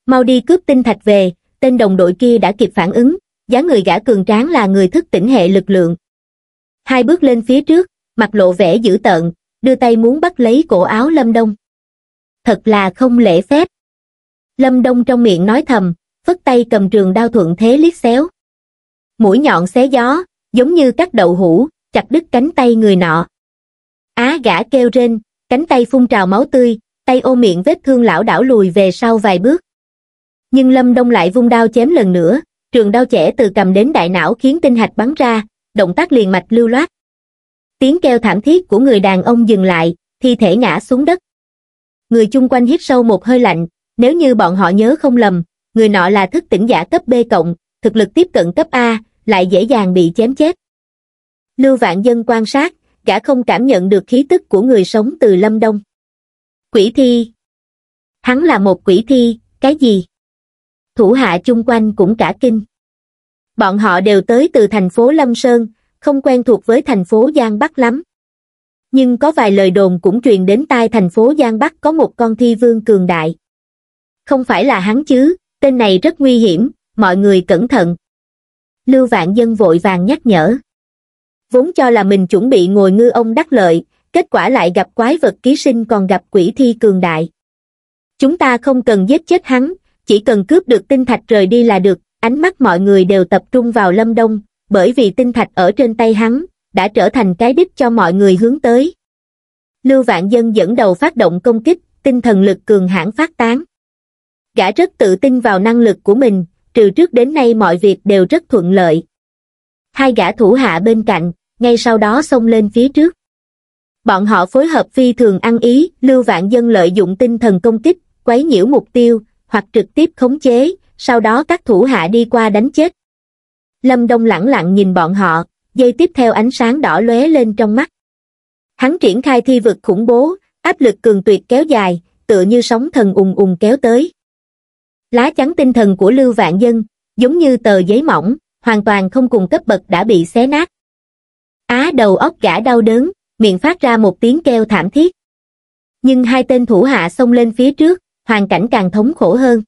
Mau đi cướp tinh thạch về, tên đồng đội kia đã kịp phản ứng dáng người gã cường tráng là người thức tỉnh hệ lực lượng hai bước lên phía trước mặt lộ vẻ dữ tợn đưa tay muốn bắt lấy cổ áo lâm đông thật là không lễ phép lâm đông trong miệng nói thầm phất tay cầm trường đao thuận thế liếc xéo mũi nhọn xé gió giống như cắt đậu hũ chặt đứt cánh tay người nọ á gã kêu rên cánh tay phun trào máu tươi tay ô miệng vết thương lão đảo lùi về sau vài bước nhưng lâm đông lại vung đao chém lần nữa trường đao chẻ từ cầm đến đại não khiến tinh hạch bắn ra động tác liền mạch lưu loát tiếng kêu thảm thiết của người đàn ông dừng lại thi thể ngã xuống đất người chung quanh hít sâu một hơi lạnh nếu như bọn họ nhớ không lầm người nọ là thức tỉnh giả cấp b cộng thực lực tiếp cận cấp a lại dễ dàng bị chém chết lưu vạn dân quan sát gã không cảm nhận được khí tức của người sống từ lâm đông quỷ thi hắn là một quỷ thi cái gì thủ hạ chung quanh cũng cả kinh. Bọn họ đều tới từ thành phố Lâm Sơn, không quen thuộc với thành phố Giang Bắc lắm. Nhưng có vài lời đồn cũng truyền đến tai thành phố Giang Bắc có một con thi vương cường đại. Không phải là hắn chứ, tên này rất nguy hiểm, mọi người cẩn thận. Lưu Vạn Dân vội vàng nhắc nhở. Vốn cho là mình chuẩn bị ngồi ngư ông đắc lợi, kết quả lại gặp quái vật ký sinh còn gặp quỷ thi cường đại. Chúng ta không cần giết chết hắn, chỉ cần cướp được tinh thạch rời đi là được, ánh mắt mọi người đều tập trung vào Lâm Đông, bởi vì tinh thạch ở trên tay hắn, đã trở thành cái đích cho mọi người hướng tới. Lưu Vạn Dân dẫn đầu phát động công kích, tinh thần lực cường hãn phát tán. Gã rất tự tin vào năng lực của mình, trừ trước đến nay mọi việc đều rất thuận lợi. Hai gã thủ hạ bên cạnh, ngay sau đó xông lên phía trước. Bọn họ phối hợp phi thường ăn ý, Lưu Vạn Dân lợi dụng tinh thần công kích, quấy nhiễu mục tiêu, hoặc trực tiếp khống chế, sau đó các thủ hạ đi qua đánh chết. Lâm Đông lẳng lặng nhìn bọn họ, dây tiếp theo ánh sáng đỏ lóe lên trong mắt. Hắn triển khai thi vực khủng bố, áp lực cường tuyệt kéo dài, tựa như sóng thần ùng ùng kéo tới. Lá chắn tinh thần của Lưu Vạn Dân, giống như tờ giấy mỏng, hoàn toàn không cùng cấp bậc đã bị xé nát. Á đầu óc gã đau đớn, miệng phát ra một tiếng kêu thảm thiết. Nhưng hai tên thủ hạ xông lên phía trước, hoàn cảnh càng thống khổ hơn.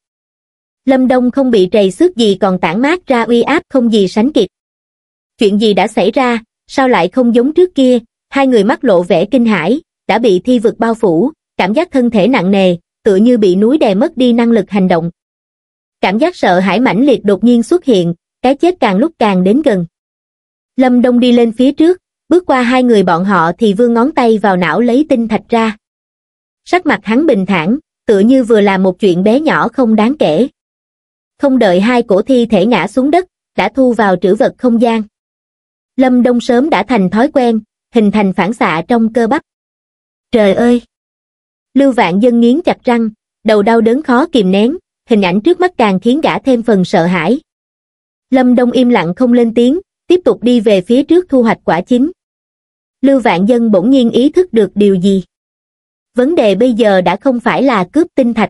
Lâm Đông không bị trầy xước gì còn tản mát ra uy áp không gì sánh kịp. Chuyện gì đã xảy ra, sao lại không giống trước kia, hai người mắt lộ vẻ kinh hãi, đã bị thi vực bao phủ, cảm giác thân thể nặng nề, tựa như bị núi đè mất đi năng lực hành động. Cảm giác sợ hãi mãnh liệt đột nhiên xuất hiện, cái chết càng lúc càng đến gần. Lâm Đông đi lên phía trước, bước qua hai người bọn họ thì vươn ngón tay vào não lấy tinh thạch ra. Sắc mặt hắn bình thản, tựa như vừa là một chuyện bé nhỏ không đáng kể. Không đợi hai cổ thi thể ngã xuống đất, đã thu vào trữ vật không gian. Lâm Đông sớm đã thành thói quen, hình thành phản xạ trong cơ bắp. Trời ơi! Lưu Vạn Dân nghiến chặt răng, đầu đau đớn khó kìm nén, hình ảnh trước mắt càng khiến gã thêm phần sợ hãi. Lâm Đông im lặng không lên tiếng, tiếp tục đi về phía trước thu hoạch quả chín. Lưu Vạn Dân bỗng nhiên ý thức được điều gì vấn đề bây giờ đã không phải là cướp tinh thạch,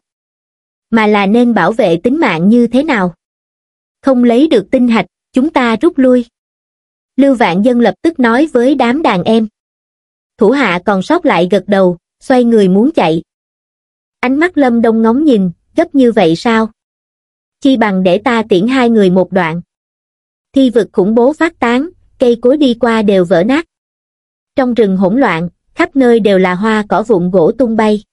mà là nên bảo vệ tính mạng như thế nào. Không lấy được tinh thạch chúng ta rút lui. Lưu Vạn Dân lập tức nói với đám đàn em. Thủ hạ còn sót lại gật đầu, xoay người muốn chạy. Ánh mắt Lâm Đông ngóng nhìn, gấp như vậy sao? Chi bằng để ta tiễn hai người một đoạn. Thi vực khủng bố phát tán, cây cối đi qua đều vỡ nát. Trong rừng hỗn loạn, khắp nơi đều là hoa cỏ vụn gỗ tung bay.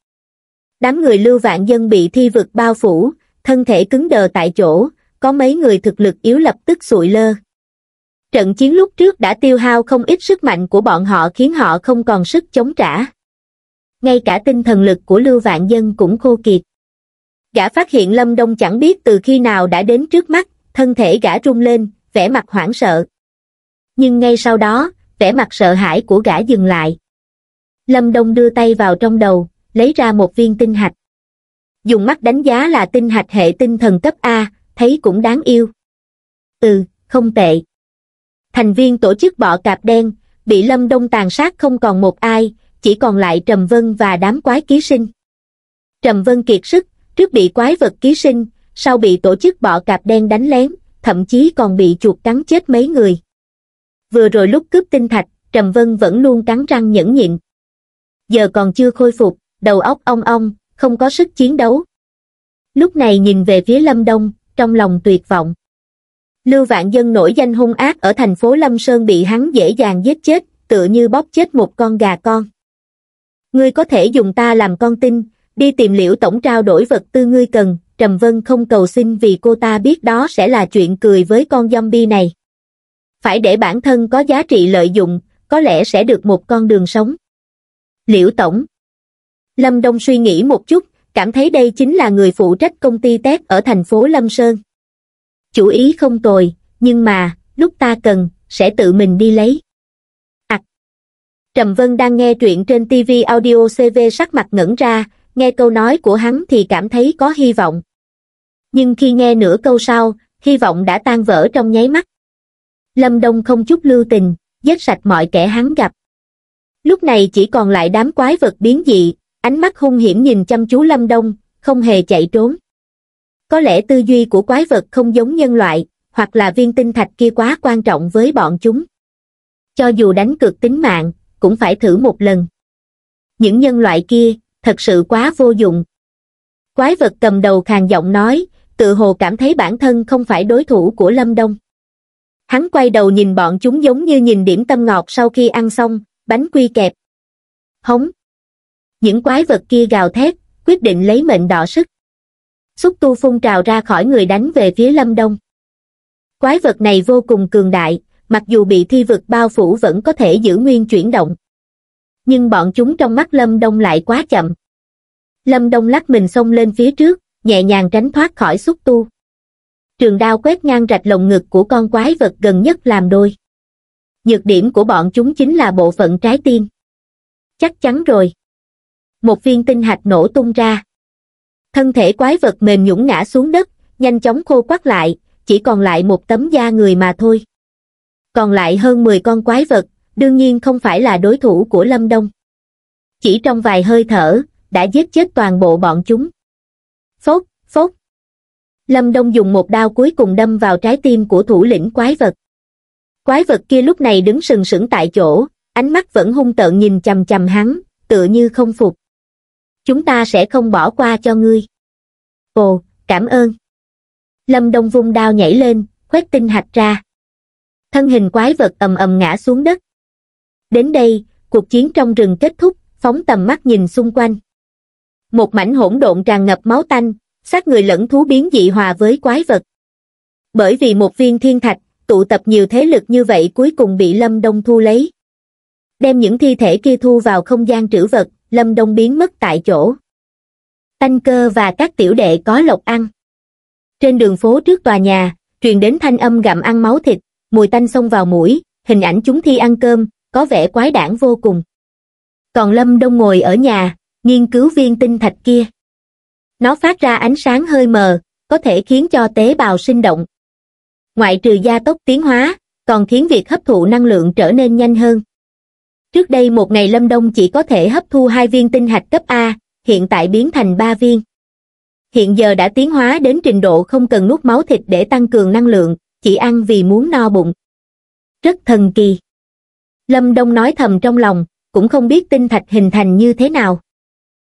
Đám người lưu vạn dân bị thi vực bao phủ, thân thể cứng đờ tại chỗ, có mấy người thực lực yếu lập tức sụi lơ. Trận chiến lúc trước đã tiêu hao không ít sức mạnh của bọn họ khiến họ không còn sức chống trả. Ngay cả tinh thần lực của Lưu Vạn Dân cũng khô kiệt. Gã phát hiện Lâm Đông chẳng biết từ khi nào đã đến trước mắt, thân thể gã rung lên, vẻ mặt hoảng sợ. Nhưng ngay sau đó, vẻ mặt sợ hãi của gã dừng lại lâm đông đưa tay vào trong đầu lấy ra một viên tinh hạch dùng mắt đánh giá là tinh hạch hệ tinh thần cấp a thấy cũng đáng yêu ừ không tệ thành viên tổ chức bọ cạp đen bị lâm đông tàn sát không còn một ai chỉ còn lại trầm vân và đám quái ký sinh trầm vân kiệt sức trước bị quái vật ký sinh sau bị tổ chức bọ cạp đen đánh lén thậm chí còn bị chuột cắn chết mấy người vừa rồi lúc cướp tinh thạch trầm vân vẫn luôn cắn răng nhẫn nhịn giờ còn chưa khôi phục đầu óc ong ong không có sức chiến đấu lúc này nhìn về phía lâm đông trong lòng tuyệt vọng lưu vạn dân nổi danh hung ác ở thành phố lâm sơn bị hắn dễ dàng giết chết tựa như bóp chết một con gà con ngươi có thể dùng ta làm con tin đi tìm liễu tổng trao đổi vật tư ngươi cần trầm vân không cầu xin vì cô ta biết đó sẽ là chuyện cười với con zombie này phải để bản thân có giá trị lợi dụng có lẽ sẽ được một con đường sống Liễu Tổng. Lâm Đông suy nghĩ một chút, cảm thấy đây chính là người phụ trách công ty tét ở thành phố Lâm Sơn. Chủ ý không tồi, nhưng mà, lúc ta cần, sẽ tự mình đi lấy. À. Trầm Vân đang nghe truyện trên TV audio CV sắc mặt ngẩn ra, nghe câu nói của hắn thì cảm thấy có hy vọng. Nhưng khi nghe nửa câu sau, hy vọng đã tan vỡ trong nháy mắt. Lâm Đông không chút lưu tình, giết sạch mọi kẻ hắn gặp lúc này chỉ còn lại đám quái vật biến dị ánh mắt hung hiểm nhìn chăm chú lâm đông không hề chạy trốn có lẽ tư duy của quái vật không giống nhân loại hoặc là viên tinh thạch kia quá quan trọng với bọn chúng cho dù đánh cược tính mạng cũng phải thử một lần những nhân loại kia thật sự quá vô dụng quái vật cầm đầu khàn giọng nói tự hồ cảm thấy bản thân không phải đối thủ của lâm đông hắn quay đầu nhìn bọn chúng giống như nhìn điểm tâm ngọt sau khi ăn xong bánh quy kẹp. Hống. Những quái vật kia gào thét, quyết định lấy mệnh đỏ sức. Xúc tu phun trào ra khỏi người đánh về phía lâm đông. Quái vật này vô cùng cường đại, mặc dù bị thi vực bao phủ vẫn có thể giữ nguyên chuyển động. Nhưng bọn chúng trong mắt lâm đông lại quá chậm. Lâm đông lắc mình xông lên phía trước, nhẹ nhàng tránh thoát khỏi xúc tu. Trường đao quét ngang rạch lồng ngực của con quái vật gần nhất làm đôi nhược điểm của bọn chúng chính là bộ phận trái tim. Chắc chắn rồi. Một viên tinh hạch nổ tung ra. Thân thể quái vật mềm nhũng ngã xuống đất, nhanh chóng khô quắt lại, chỉ còn lại một tấm da người mà thôi. Còn lại hơn 10 con quái vật, đương nhiên không phải là đối thủ của Lâm Đông. Chỉ trong vài hơi thở, đã giết chết toàn bộ bọn chúng. Phốt, phốt. Lâm Đông dùng một đao cuối cùng đâm vào trái tim của thủ lĩnh quái vật. Quái vật kia lúc này đứng sừng sững tại chỗ, ánh mắt vẫn hung tợn nhìn chầm chầm hắn, tựa như không phục. Chúng ta sẽ không bỏ qua cho ngươi. Ồ, cảm ơn. Lâm Đông vung đao nhảy lên, khuếch tinh hạch ra. Thân hình quái vật ầm ầm ngã xuống đất. Đến đây, cuộc chiến trong rừng kết thúc, phóng tầm mắt nhìn xung quanh. Một mảnh hỗn độn tràn ngập máu tanh, sát người lẫn thú biến dị hòa với quái vật. Bởi vì một viên thiên thạch, tụ tập nhiều thế lực như vậy cuối cùng bị Lâm Đông thu lấy. Đem những thi thể kia thu vào không gian trữ vật, Lâm Đông biến mất tại chỗ. Tanh cơ và các tiểu đệ có lộc ăn. Trên đường phố trước tòa nhà, truyền đến thanh âm gặm ăn máu thịt, mùi tanh xông vào mũi, hình ảnh chúng thi ăn cơm, có vẻ quái đản vô cùng. Còn Lâm Đông ngồi ở nhà, nghiên cứu viên tinh thạch kia. Nó phát ra ánh sáng hơi mờ, có thể khiến cho tế bào sinh động, ngoại trừ gia tốc tiến hóa còn khiến việc hấp thụ năng lượng trở nên nhanh hơn trước đây một ngày lâm đông chỉ có thể hấp thu hai viên tinh hạch cấp a hiện tại biến thành ba viên hiện giờ đã tiến hóa đến trình độ không cần nuốt máu thịt để tăng cường năng lượng chỉ ăn vì muốn no bụng rất thần kỳ lâm đông nói thầm trong lòng cũng không biết tinh thạch hình thành như thế nào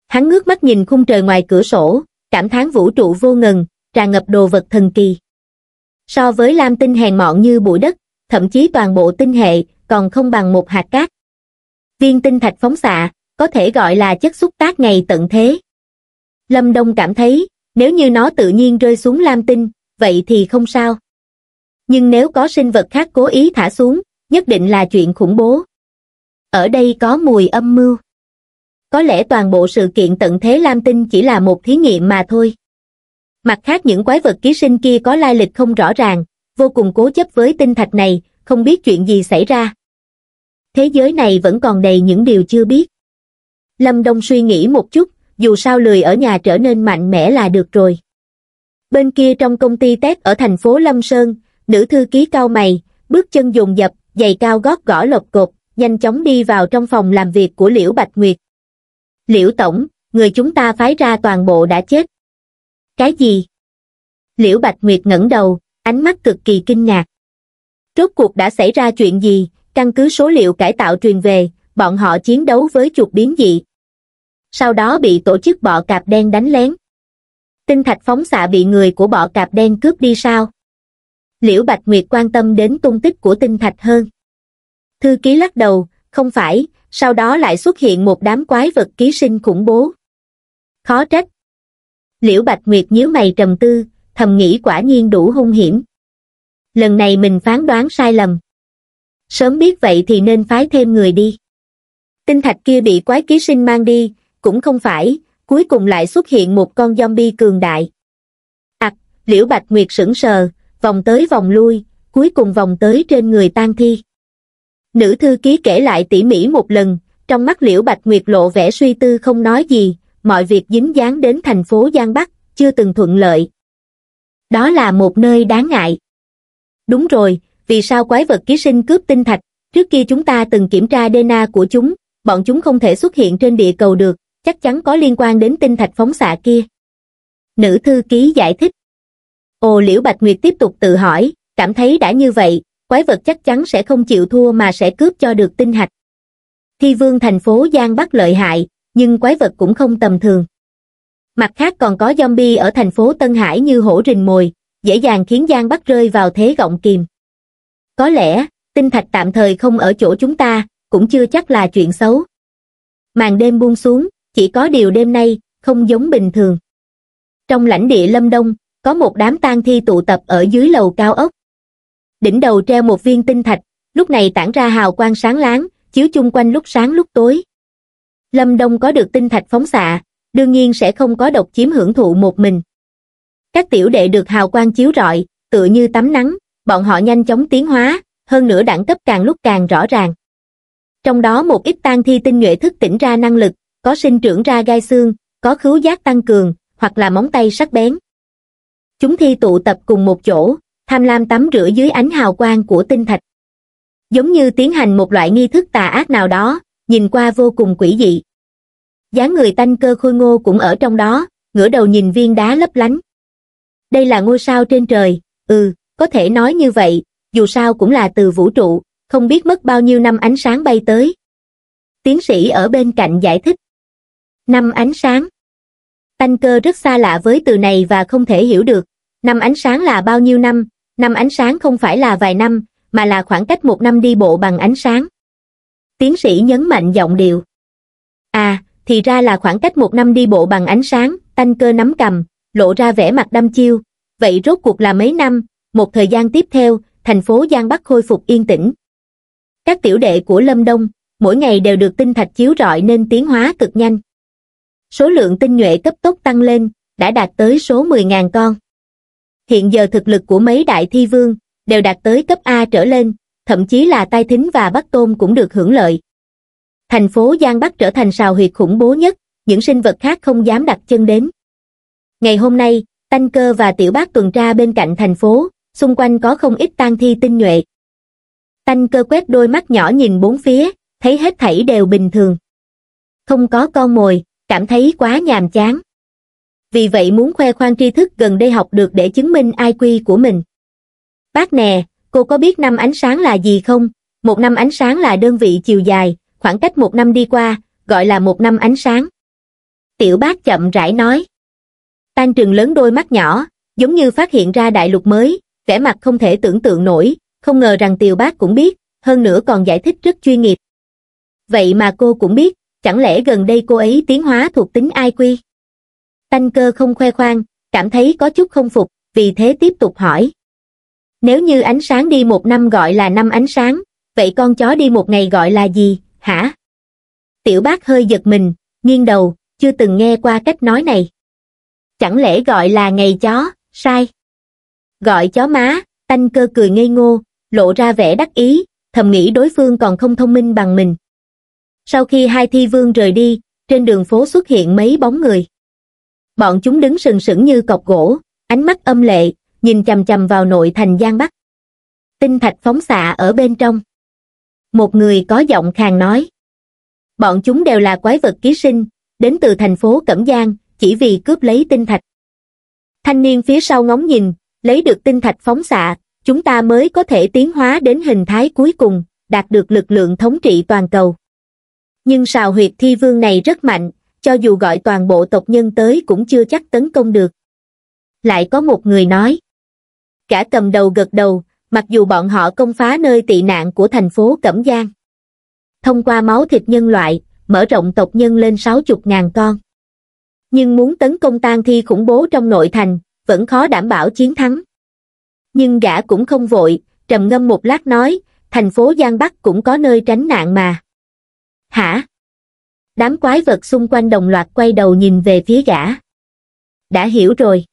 hắn ngước mắt nhìn khung trời ngoài cửa sổ cảm thán vũ trụ vô ngần tràn ngập đồ vật thần kỳ so với lam tinh hèn mọn như bụi đất thậm chí toàn bộ tinh hệ còn không bằng một hạt cát viên tinh thạch phóng xạ có thể gọi là chất xúc tác ngày tận thế lâm đông cảm thấy nếu như nó tự nhiên rơi xuống lam tinh vậy thì không sao nhưng nếu có sinh vật khác cố ý thả xuống nhất định là chuyện khủng bố ở đây có mùi âm mưu có lẽ toàn bộ sự kiện tận thế lam tinh chỉ là một thí nghiệm mà thôi mặt khác những quái vật ký sinh kia có lai lịch không rõ ràng vô cùng cố chấp với tinh thạch này không biết chuyện gì xảy ra thế giới này vẫn còn đầy những điều chưa biết lâm đông suy nghĩ một chút dù sao lười ở nhà trở nên mạnh mẽ là được rồi bên kia trong công ty tét ở thành phố lâm sơn nữ thư ký cao mày bước chân dồn dập giày cao gót gõ lộc cột nhanh chóng đi vào trong phòng làm việc của liễu bạch nguyệt liễu tổng người chúng ta phái ra toàn bộ đã chết cái gì? Liễu Bạch Nguyệt ngẩng đầu, ánh mắt cực kỳ kinh ngạc. Rốt cuộc đã xảy ra chuyện gì, căn cứ số liệu cải tạo truyền về, bọn họ chiến đấu với chuột biến dị. Sau đó bị tổ chức bọ cạp đen đánh lén. Tinh thạch phóng xạ bị người của bọ cạp đen cướp đi sao? Liễu Bạch Nguyệt quan tâm đến tung tích của tinh thạch hơn. Thư ký lắc đầu, không phải, sau đó lại xuất hiện một đám quái vật ký sinh khủng bố. Khó trách, liễu bạch nguyệt nhíu mày trầm tư thầm nghĩ quả nhiên đủ hung hiểm lần này mình phán đoán sai lầm sớm biết vậy thì nên phái thêm người đi tinh thạch kia bị quái ký sinh mang đi cũng không phải cuối cùng lại xuất hiện một con zombie cường đại ặc liễu bạch nguyệt sững sờ vòng tới vòng lui cuối cùng vòng tới trên người tang thi nữ thư ký kể lại tỉ mỉ một lần trong mắt liễu bạch nguyệt lộ vẻ suy tư không nói gì mọi việc dính dáng đến thành phố Giang Bắc, chưa từng thuận lợi. Đó là một nơi đáng ngại. Đúng rồi, vì sao quái vật ký sinh cướp tinh thạch? Trước kia chúng ta từng kiểm tra DNA của chúng, bọn chúng không thể xuất hiện trên địa cầu được, chắc chắn có liên quan đến tinh thạch phóng xạ kia. Nữ thư ký giải thích. Ồ Liễu Bạch Nguyệt tiếp tục tự hỏi, cảm thấy đã như vậy, quái vật chắc chắn sẽ không chịu thua mà sẽ cướp cho được tinh hạch. Thi vương thành phố Giang Bắc lợi hại, nhưng quái vật cũng không tầm thường. Mặt khác còn có zombie ở thành phố Tân Hải như hổ rình mồi, dễ dàng khiến Giang Bắc rơi vào thế gọng kìm. Có lẽ, tinh thạch tạm thời không ở chỗ chúng ta, cũng chưa chắc là chuyện xấu. Màn đêm buông xuống, chỉ có điều đêm nay, không giống bình thường. Trong lãnh địa Lâm Đông, có một đám tang thi tụ tập ở dưới lầu cao ốc. Đỉnh đầu treo một viên tinh thạch, lúc này tản ra hào quang sáng láng, chiếu chung quanh lúc sáng lúc tối. Lâm Đông có được tinh thạch phóng xạ, đương nhiên sẽ không có độc chiếm hưởng thụ một mình. Các tiểu đệ được hào quang chiếu rọi, tựa như tắm nắng, bọn họ nhanh chóng tiến hóa, hơn nữa đẳng cấp càng lúc càng rõ ràng. Trong đó một ít tan thi tinh nhuệ thức tỉnh ra năng lực, có sinh trưởng ra gai xương, có khứu giác tăng cường, hoặc là móng tay sắc bén. Chúng thi tụ tập cùng một chỗ, tham lam tắm rửa dưới ánh hào quang của tinh thạch. Giống như tiến hành một loại nghi thức tà ác nào đó, nhìn qua vô cùng quỷ dị dáng người tanh cơ khôi ngô cũng ở trong đó ngửa đầu nhìn viên đá lấp lánh đây là ngôi sao trên trời ừ có thể nói như vậy dù sao cũng là từ vũ trụ không biết mất bao nhiêu năm ánh sáng bay tới tiến sĩ ở bên cạnh giải thích năm ánh sáng tanh cơ rất xa lạ với từ này và không thể hiểu được năm ánh sáng là bao nhiêu năm năm ánh sáng không phải là vài năm mà là khoảng cách một năm đi bộ bằng ánh sáng tiến sĩ nhấn mạnh giọng điệu à thì ra là khoảng cách một năm đi bộ bằng ánh sáng tanh cơ nắm cầm lộ ra vẻ mặt đăm chiêu vậy rốt cuộc là mấy năm một thời gian tiếp theo thành phố giang bắc khôi phục yên tĩnh các tiểu đệ của lâm đông mỗi ngày đều được tinh thạch chiếu rọi nên tiến hóa cực nhanh số lượng tinh nhuệ cấp tốc tăng lên đã đạt tới số 10.000 con hiện giờ thực lực của mấy đại thi vương đều đạt tới cấp a trở lên thậm chí là tai thính và bắt tôm cũng được hưởng lợi. Thành phố Giang Bắc trở thành sào huyệt khủng bố nhất, những sinh vật khác không dám đặt chân đến. Ngày hôm nay, Tanh Cơ và Tiểu Bác tuần tra bên cạnh thành phố, xung quanh có không ít tang thi tinh nhuệ. Tanh Cơ quét đôi mắt nhỏ nhìn bốn phía, thấy hết thảy đều bình thường. Không có con mồi, cảm thấy quá nhàm chán. Vì vậy muốn khoe khoang tri thức gần đây học được để chứng minh IQ của mình. Bác nè, Cô có biết năm ánh sáng là gì không? Một năm ánh sáng là đơn vị chiều dài, khoảng cách một năm đi qua, gọi là một năm ánh sáng. Tiểu bác chậm rãi nói. Tan trường lớn đôi mắt nhỏ, giống như phát hiện ra đại lục mới, vẻ mặt không thể tưởng tượng nổi, không ngờ rằng tiểu bác cũng biết, hơn nữa còn giải thích rất chuyên nghiệp. Vậy mà cô cũng biết, chẳng lẽ gần đây cô ấy tiến hóa thuộc tính ai quy? Tanh cơ không khoe khoang, cảm thấy có chút không phục, vì thế tiếp tục hỏi. Nếu như ánh sáng đi một năm gọi là năm ánh sáng, vậy con chó đi một ngày gọi là gì, hả? Tiểu bác hơi giật mình, nghiêng đầu, chưa từng nghe qua cách nói này. Chẳng lẽ gọi là ngày chó, sai? Gọi chó má, tanh cơ cười ngây ngô, lộ ra vẻ đắc ý, thầm nghĩ đối phương còn không thông minh bằng mình. Sau khi hai thi vương rời đi, trên đường phố xuất hiện mấy bóng người. Bọn chúng đứng sừng sững như cọc gỗ, ánh mắt âm lệ, nhìn chầm chầm vào nội thành Giang Bắc. Tinh thạch phóng xạ ở bên trong. Một người có giọng khàn nói. Bọn chúng đều là quái vật ký sinh, đến từ thành phố Cẩm Giang, chỉ vì cướp lấy tinh thạch. Thanh niên phía sau ngóng nhìn, lấy được tinh thạch phóng xạ, chúng ta mới có thể tiến hóa đến hình thái cuối cùng, đạt được lực lượng thống trị toàn cầu. Nhưng sào huyệt thi vương này rất mạnh, cho dù gọi toàn bộ tộc nhân tới cũng chưa chắc tấn công được. Lại có một người nói cả cầm đầu gật đầu, mặc dù bọn họ công phá nơi tị nạn của thành phố Cẩm Giang. Thông qua máu thịt nhân loại, mở rộng tộc nhân lên 60.000 con. Nhưng muốn tấn công tan thi khủng bố trong nội thành, vẫn khó đảm bảo chiến thắng. Nhưng gã cũng không vội, trầm ngâm một lát nói, thành phố Giang Bắc cũng có nơi tránh nạn mà. Hả? Đám quái vật xung quanh đồng loạt quay đầu nhìn về phía gã. Đã hiểu rồi.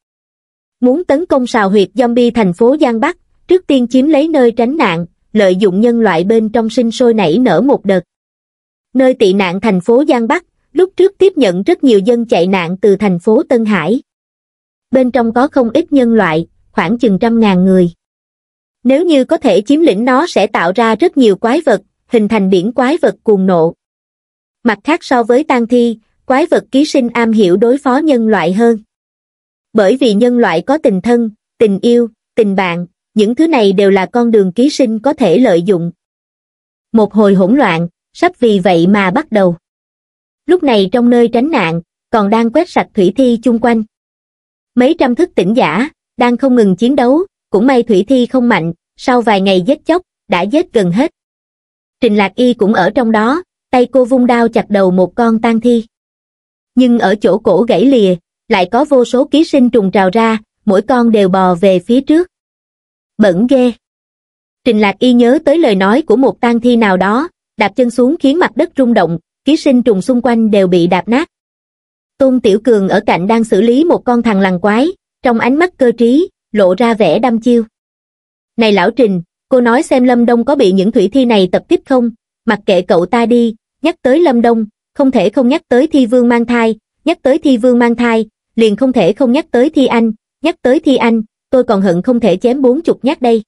Muốn tấn công xào huyệt zombie thành phố Giang Bắc, trước tiên chiếm lấy nơi tránh nạn, lợi dụng nhân loại bên trong sinh sôi nảy nở một đợt. Nơi tị nạn thành phố Giang Bắc, lúc trước tiếp nhận rất nhiều dân chạy nạn từ thành phố Tân Hải. Bên trong có không ít nhân loại, khoảng chừng trăm ngàn người. Nếu như có thể chiếm lĩnh nó sẽ tạo ra rất nhiều quái vật, hình thành biển quái vật cuồng nộ. Mặt khác so với tang thi, quái vật ký sinh am hiểu đối phó nhân loại hơn bởi vì nhân loại có tình thân, tình yêu, tình bạn, những thứ này đều là con đường ký sinh có thể lợi dụng. Một hồi hỗn loạn, sắp vì vậy mà bắt đầu. Lúc này trong nơi tránh nạn, còn đang quét sạch thủy thi chung quanh. Mấy trăm thức tỉnh giả, đang không ngừng chiến đấu, cũng may thủy thi không mạnh, sau vài ngày giết chóc, đã giết gần hết. Trình Lạc Y cũng ở trong đó, tay cô vung đao chặt đầu một con tang thi. Nhưng ở chỗ cổ gãy lìa, lại có vô số ký sinh trùng trào ra mỗi con đều bò về phía trước bẩn ghê trình lạc y nhớ tới lời nói của một tang thi nào đó đạp chân xuống khiến mặt đất rung động ký sinh trùng xung quanh đều bị đạp nát tôn tiểu cường ở cạnh đang xử lý một con thằng lằn quái trong ánh mắt cơ trí lộ ra vẻ đăm chiêu này lão trình cô nói xem lâm đông có bị những thủy thi này tập kích không mặc kệ cậu ta đi nhắc tới lâm đông không thể không nhắc tới thi vương mang thai nhắc tới thi vương mang thai liền không thể không nhắc tới Thi Anh, nhắc tới Thi Anh, tôi còn hận không thể chém bốn chục nhát đây.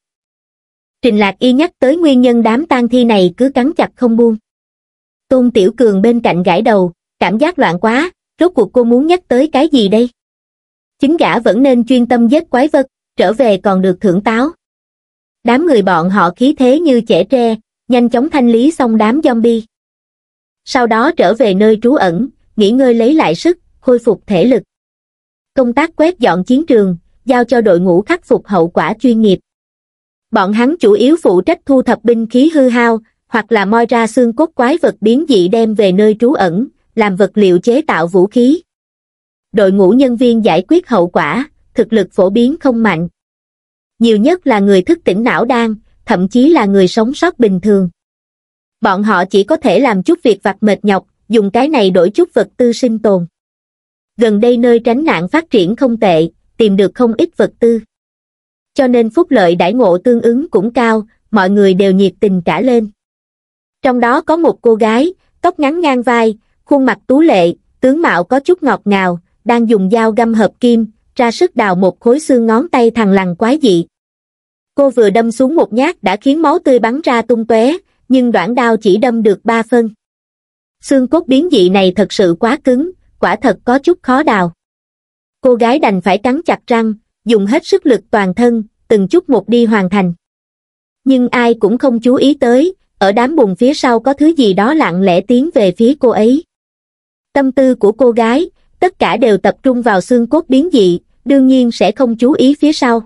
Trình Lạc Y nhắc tới nguyên nhân đám tang thi này cứ cắn chặt không buông. Tôn Tiểu Cường bên cạnh gãi đầu, cảm giác loạn quá, rốt cuộc cô muốn nhắc tới cái gì đây? Chính gã vẫn nên chuyên tâm giết quái vật, trở về còn được thưởng táo. Đám người bọn họ khí thế như trẻ tre, nhanh chóng thanh lý xong đám zombie. Sau đó trở về nơi trú ẩn, nghỉ ngơi lấy lại sức, khôi phục thể lực công tác quét dọn chiến trường, giao cho đội ngũ khắc phục hậu quả chuyên nghiệp. Bọn hắn chủ yếu phụ trách thu thập binh khí hư hao, hoặc là moi ra xương cốt quái vật biến dị đem về nơi trú ẩn, làm vật liệu chế tạo vũ khí. Đội ngũ nhân viên giải quyết hậu quả, thực lực phổ biến không mạnh. Nhiều nhất là người thức tỉnh não đan, thậm chí là người sống sót bình thường. Bọn họ chỉ có thể làm chút việc vặt mệt nhọc, dùng cái này đổi chút vật tư sinh tồn gần đây nơi tránh nạn phát triển không tệ tìm được không ít vật tư cho nên phúc lợi đãi ngộ tương ứng cũng cao mọi người đều nhiệt tình trả lên trong đó có một cô gái tóc ngắn ngang vai khuôn mặt tú lệ tướng mạo có chút ngọt ngào đang dùng dao găm hợp kim ra sức đào một khối xương ngón tay thằng lằn quái dị cô vừa đâm xuống một nhát đã khiến máu tươi bắn ra tung tóe nhưng đoạn đao chỉ đâm được ba phân xương cốt biến dị này thật sự quá cứng quả thật có chút khó đào. Cô gái đành phải cắn chặt răng, dùng hết sức lực toàn thân, từng chút một đi hoàn thành. Nhưng ai cũng không chú ý tới, ở đám bùn phía sau có thứ gì đó lặng lẽ tiến về phía cô ấy. Tâm tư của cô gái, tất cả đều tập trung vào xương cốt biến dị, đương nhiên sẽ không chú ý phía sau.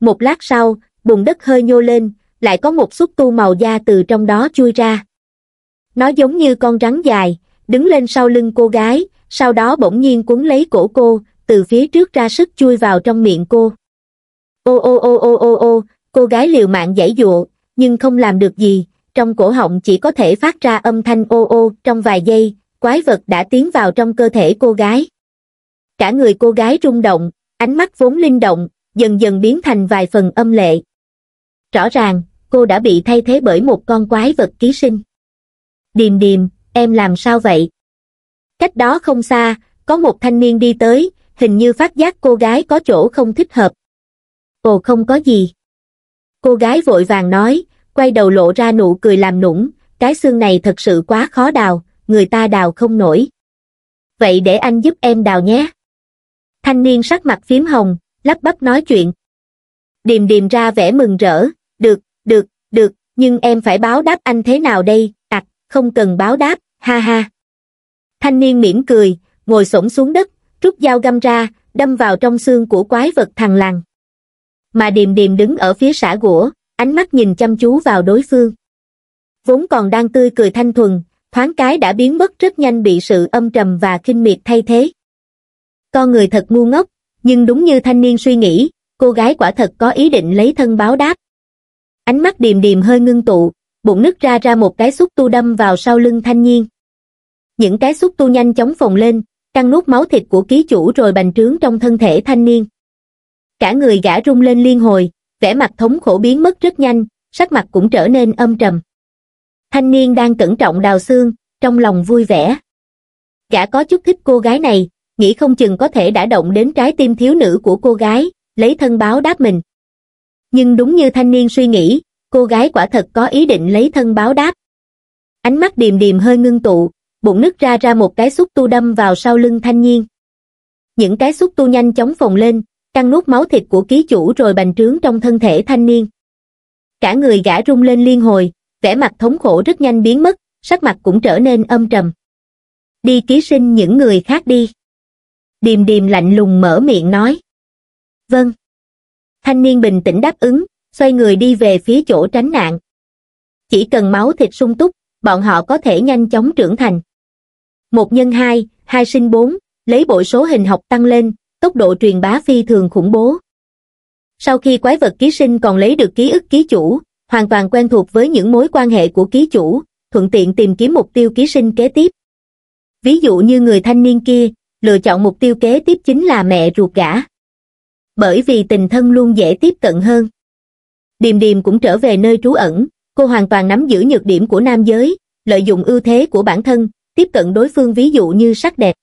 Một lát sau, bùn đất hơi nhô lên, lại có một xúc tu màu da từ trong đó chui ra. Nó giống như con rắn dài, đứng lên sau lưng cô gái, sau đó bỗng nhiên cuốn lấy cổ cô, từ phía trước ra sức chui vào trong miệng cô. Ô ô ô ô ô ô, cô gái liều mạng giãy dụa, nhưng không làm được gì, trong cổ họng chỉ có thể phát ra âm thanh ô ô trong vài giây, quái vật đã tiến vào trong cơ thể cô gái. Cả người cô gái rung động, ánh mắt vốn linh động, dần dần biến thành vài phần âm lệ. Rõ ràng, cô đã bị thay thế bởi một con quái vật ký sinh. Điềm điềm, em làm sao vậy? Cách đó không xa, có một thanh niên đi tới, hình như phát giác cô gái có chỗ không thích hợp. Ồ không có gì. Cô gái vội vàng nói, quay đầu lộ ra nụ cười làm nũng, cái xương này thật sự quá khó đào, người ta đào không nổi. Vậy để anh giúp em đào nhé. Thanh niên sắc mặt phím hồng, lắp bắp nói chuyện. Điềm điềm ra vẻ mừng rỡ, được, được, được, nhưng em phải báo đáp anh thế nào đây, ạc, à, không cần báo đáp, ha ha thanh niên mỉm cười ngồi xổm xuống đất rút dao găm ra đâm vào trong xương của quái vật thằng lằn mà điềm điềm đứng ở phía xã gũa ánh mắt nhìn chăm chú vào đối phương vốn còn đang tươi cười thanh thuần thoáng cái đã biến mất rất nhanh bị sự âm trầm và kinh miệt thay thế con người thật ngu ngốc nhưng đúng như thanh niên suy nghĩ cô gái quả thật có ý định lấy thân báo đáp ánh mắt điềm điềm hơi ngưng tụ bụng nứt ra ra một cái xúc tu đâm vào sau lưng thanh niên những cái xúc tu nhanh chóng phồng lên, căng nuốt máu thịt của ký chủ rồi bành trướng trong thân thể thanh niên. Cả người gã rung lên liên hồi, vẻ mặt thống khổ biến mất rất nhanh, sắc mặt cũng trở nên âm trầm. Thanh niên đang cẩn trọng đào xương, trong lòng vui vẻ. Gã có chút thích cô gái này, nghĩ không chừng có thể đã động đến trái tim thiếu nữ của cô gái, lấy thân báo đáp mình. Nhưng đúng như thanh niên suy nghĩ, cô gái quả thật có ý định lấy thân báo đáp. Ánh mắt điềm điềm hơi ngưng tụ, bụng nứt ra ra một cái xúc tu đâm vào sau lưng thanh niên, Những cái xúc tu nhanh chóng phồng lên, căng nuốt máu thịt của ký chủ rồi bành trướng trong thân thể thanh niên. Cả người gã rung lên liên hồi, vẻ mặt thống khổ rất nhanh biến mất, sắc mặt cũng trở nên âm trầm. Đi ký sinh những người khác đi. Điềm điềm lạnh lùng mở miệng nói. Vâng. Thanh niên bình tĩnh đáp ứng, xoay người đi về phía chỗ tránh nạn. Chỉ cần máu thịt sung túc, bọn họ có thể nhanh chóng trưởng thành. 1 nhân 2, 2 sinh 4, lấy bộ số hình học tăng lên, tốc độ truyền bá phi thường khủng bố. Sau khi quái vật ký sinh còn lấy được ký ức ký chủ, hoàn toàn quen thuộc với những mối quan hệ của ký chủ, thuận tiện tìm kiếm mục tiêu ký sinh kế tiếp. Ví dụ như người thanh niên kia, lựa chọn mục tiêu kế tiếp chính là mẹ ruột gã. Bởi vì tình thân luôn dễ tiếp cận hơn. Điềm Điềm cũng trở về nơi trú ẩn, cô hoàn toàn nắm giữ nhược điểm của nam giới, lợi dụng ưu thế của bản thân, tiếp cận đối phương ví dụ như sắc đẹp.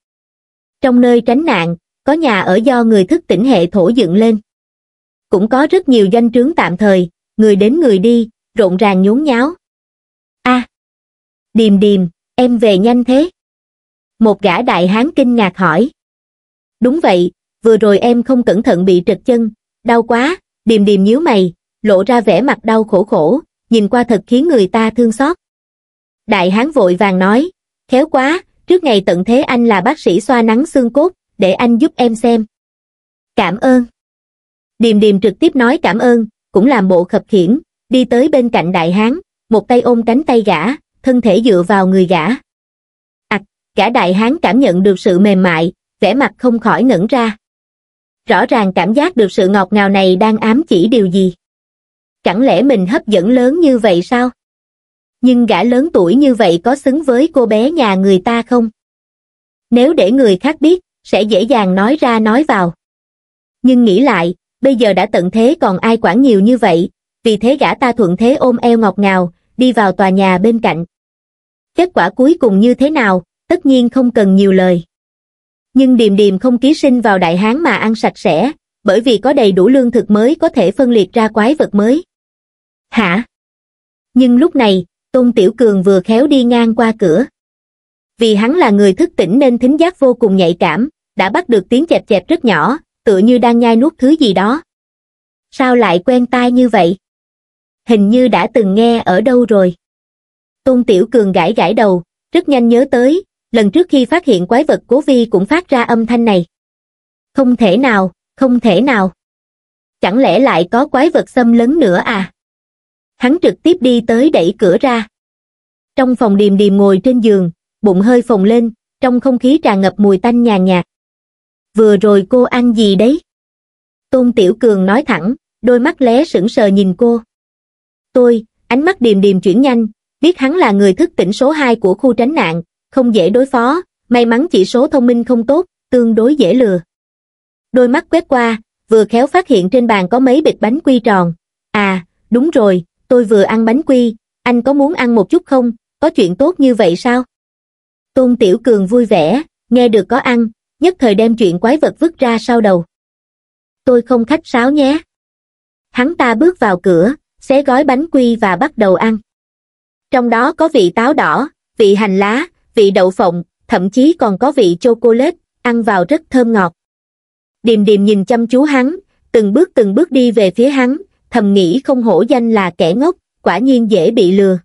Trong nơi tránh nạn, có nhà ở do người thức tỉnh hệ thổ dựng lên. Cũng có rất nhiều danh trướng tạm thời, người đến người đi, rộn ràng nhốn nháo. a Điềm điềm, em về nhanh thế. Một gã đại hán kinh ngạc hỏi. Đúng vậy, vừa rồi em không cẩn thận bị trật chân, đau quá, điềm điềm nhíu mày, lộ ra vẻ mặt đau khổ khổ, nhìn qua thật khiến người ta thương xót. Đại hán vội vàng nói, khéo quá trước ngày tận thế anh là bác sĩ xoa nắng xương cốt để anh giúp em xem cảm ơn điềm điềm trực tiếp nói cảm ơn cũng làm bộ khập khiễng đi tới bên cạnh đại hán một tay ôm cánh tay gã thân thể dựa vào người gã ặc cả đại hán cảm nhận được sự mềm mại vẻ mặt không khỏi ngẩn ra rõ ràng cảm giác được sự ngọt ngào này đang ám chỉ điều gì chẳng lẽ mình hấp dẫn lớn như vậy sao nhưng gã lớn tuổi như vậy có xứng với cô bé nhà người ta không? Nếu để người khác biết, sẽ dễ dàng nói ra nói vào. Nhưng nghĩ lại, bây giờ đã tận thế còn ai quản nhiều như vậy, vì thế gã ta thuận thế ôm eo ngọt ngào, đi vào tòa nhà bên cạnh. Kết quả cuối cùng như thế nào, tất nhiên không cần nhiều lời. Nhưng điềm điềm không ký sinh vào đại hán mà ăn sạch sẽ, bởi vì có đầy đủ lương thực mới có thể phân liệt ra quái vật mới. Hả? Nhưng lúc này, Tôn Tiểu Cường vừa khéo đi ngang qua cửa. Vì hắn là người thức tỉnh nên thính giác vô cùng nhạy cảm, đã bắt được tiếng chẹp chẹp rất nhỏ, tựa như đang nhai nuốt thứ gì đó. Sao lại quen tai như vậy? Hình như đã từng nghe ở đâu rồi. Tôn Tiểu Cường gãi gãi đầu, rất nhanh nhớ tới, lần trước khi phát hiện quái vật cố vi cũng phát ra âm thanh này. Không thể nào, không thể nào. Chẳng lẽ lại có quái vật xâm lấn nữa à? hắn trực tiếp đi tới đẩy cửa ra. Trong phòng điềm điềm ngồi trên giường, bụng hơi phồng lên, trong không khí tràn ngập mùi tanh nhàn nhạt. Vừa rồi cô ăn gì đấy? Tôn Tiểu Cường nói thẳng, đôi mắt lé sững sờ nhìn cô. Tôi, ánh mắt điềm điềm chuyển nhanh, biết hắn là người thức tỉnh số 2 của khu tránh nạn, không dễ đối phó, may mắn chỉ số thông minh không tốt, tương đối dễ lừa. Đôi mắt quét qua, vừa khéo phát hiện trên bàn có mấy bịch bánh quy tròn. À, đúng rồi, tôi vừa ăn bánh quy, anh có muốn ăn một chút không, có chuyện tốt như vậy sao? Tôn Tiểu Cường vui vẻ, nghe được có ăn, nhất thời đem chuyện quái vật vứt ra sau đầu. Tôi không khách sáo nhé. Hắn ta bước vào cửa, xé gói bánh quy và bắt đầu ăn. Trong đó có vị táo đỏ, vị hành lá, vị đậu phộng, thậm chí còn có vị chocolate, ăn vào rất thơm ngọt. Điềm điềm nhìn chăm chú hắn, từng bước từng bước đi về phía hắn, thầm nghĩ không hổ danh là kẻ ngốc, quả nhiên dễ bị lừa.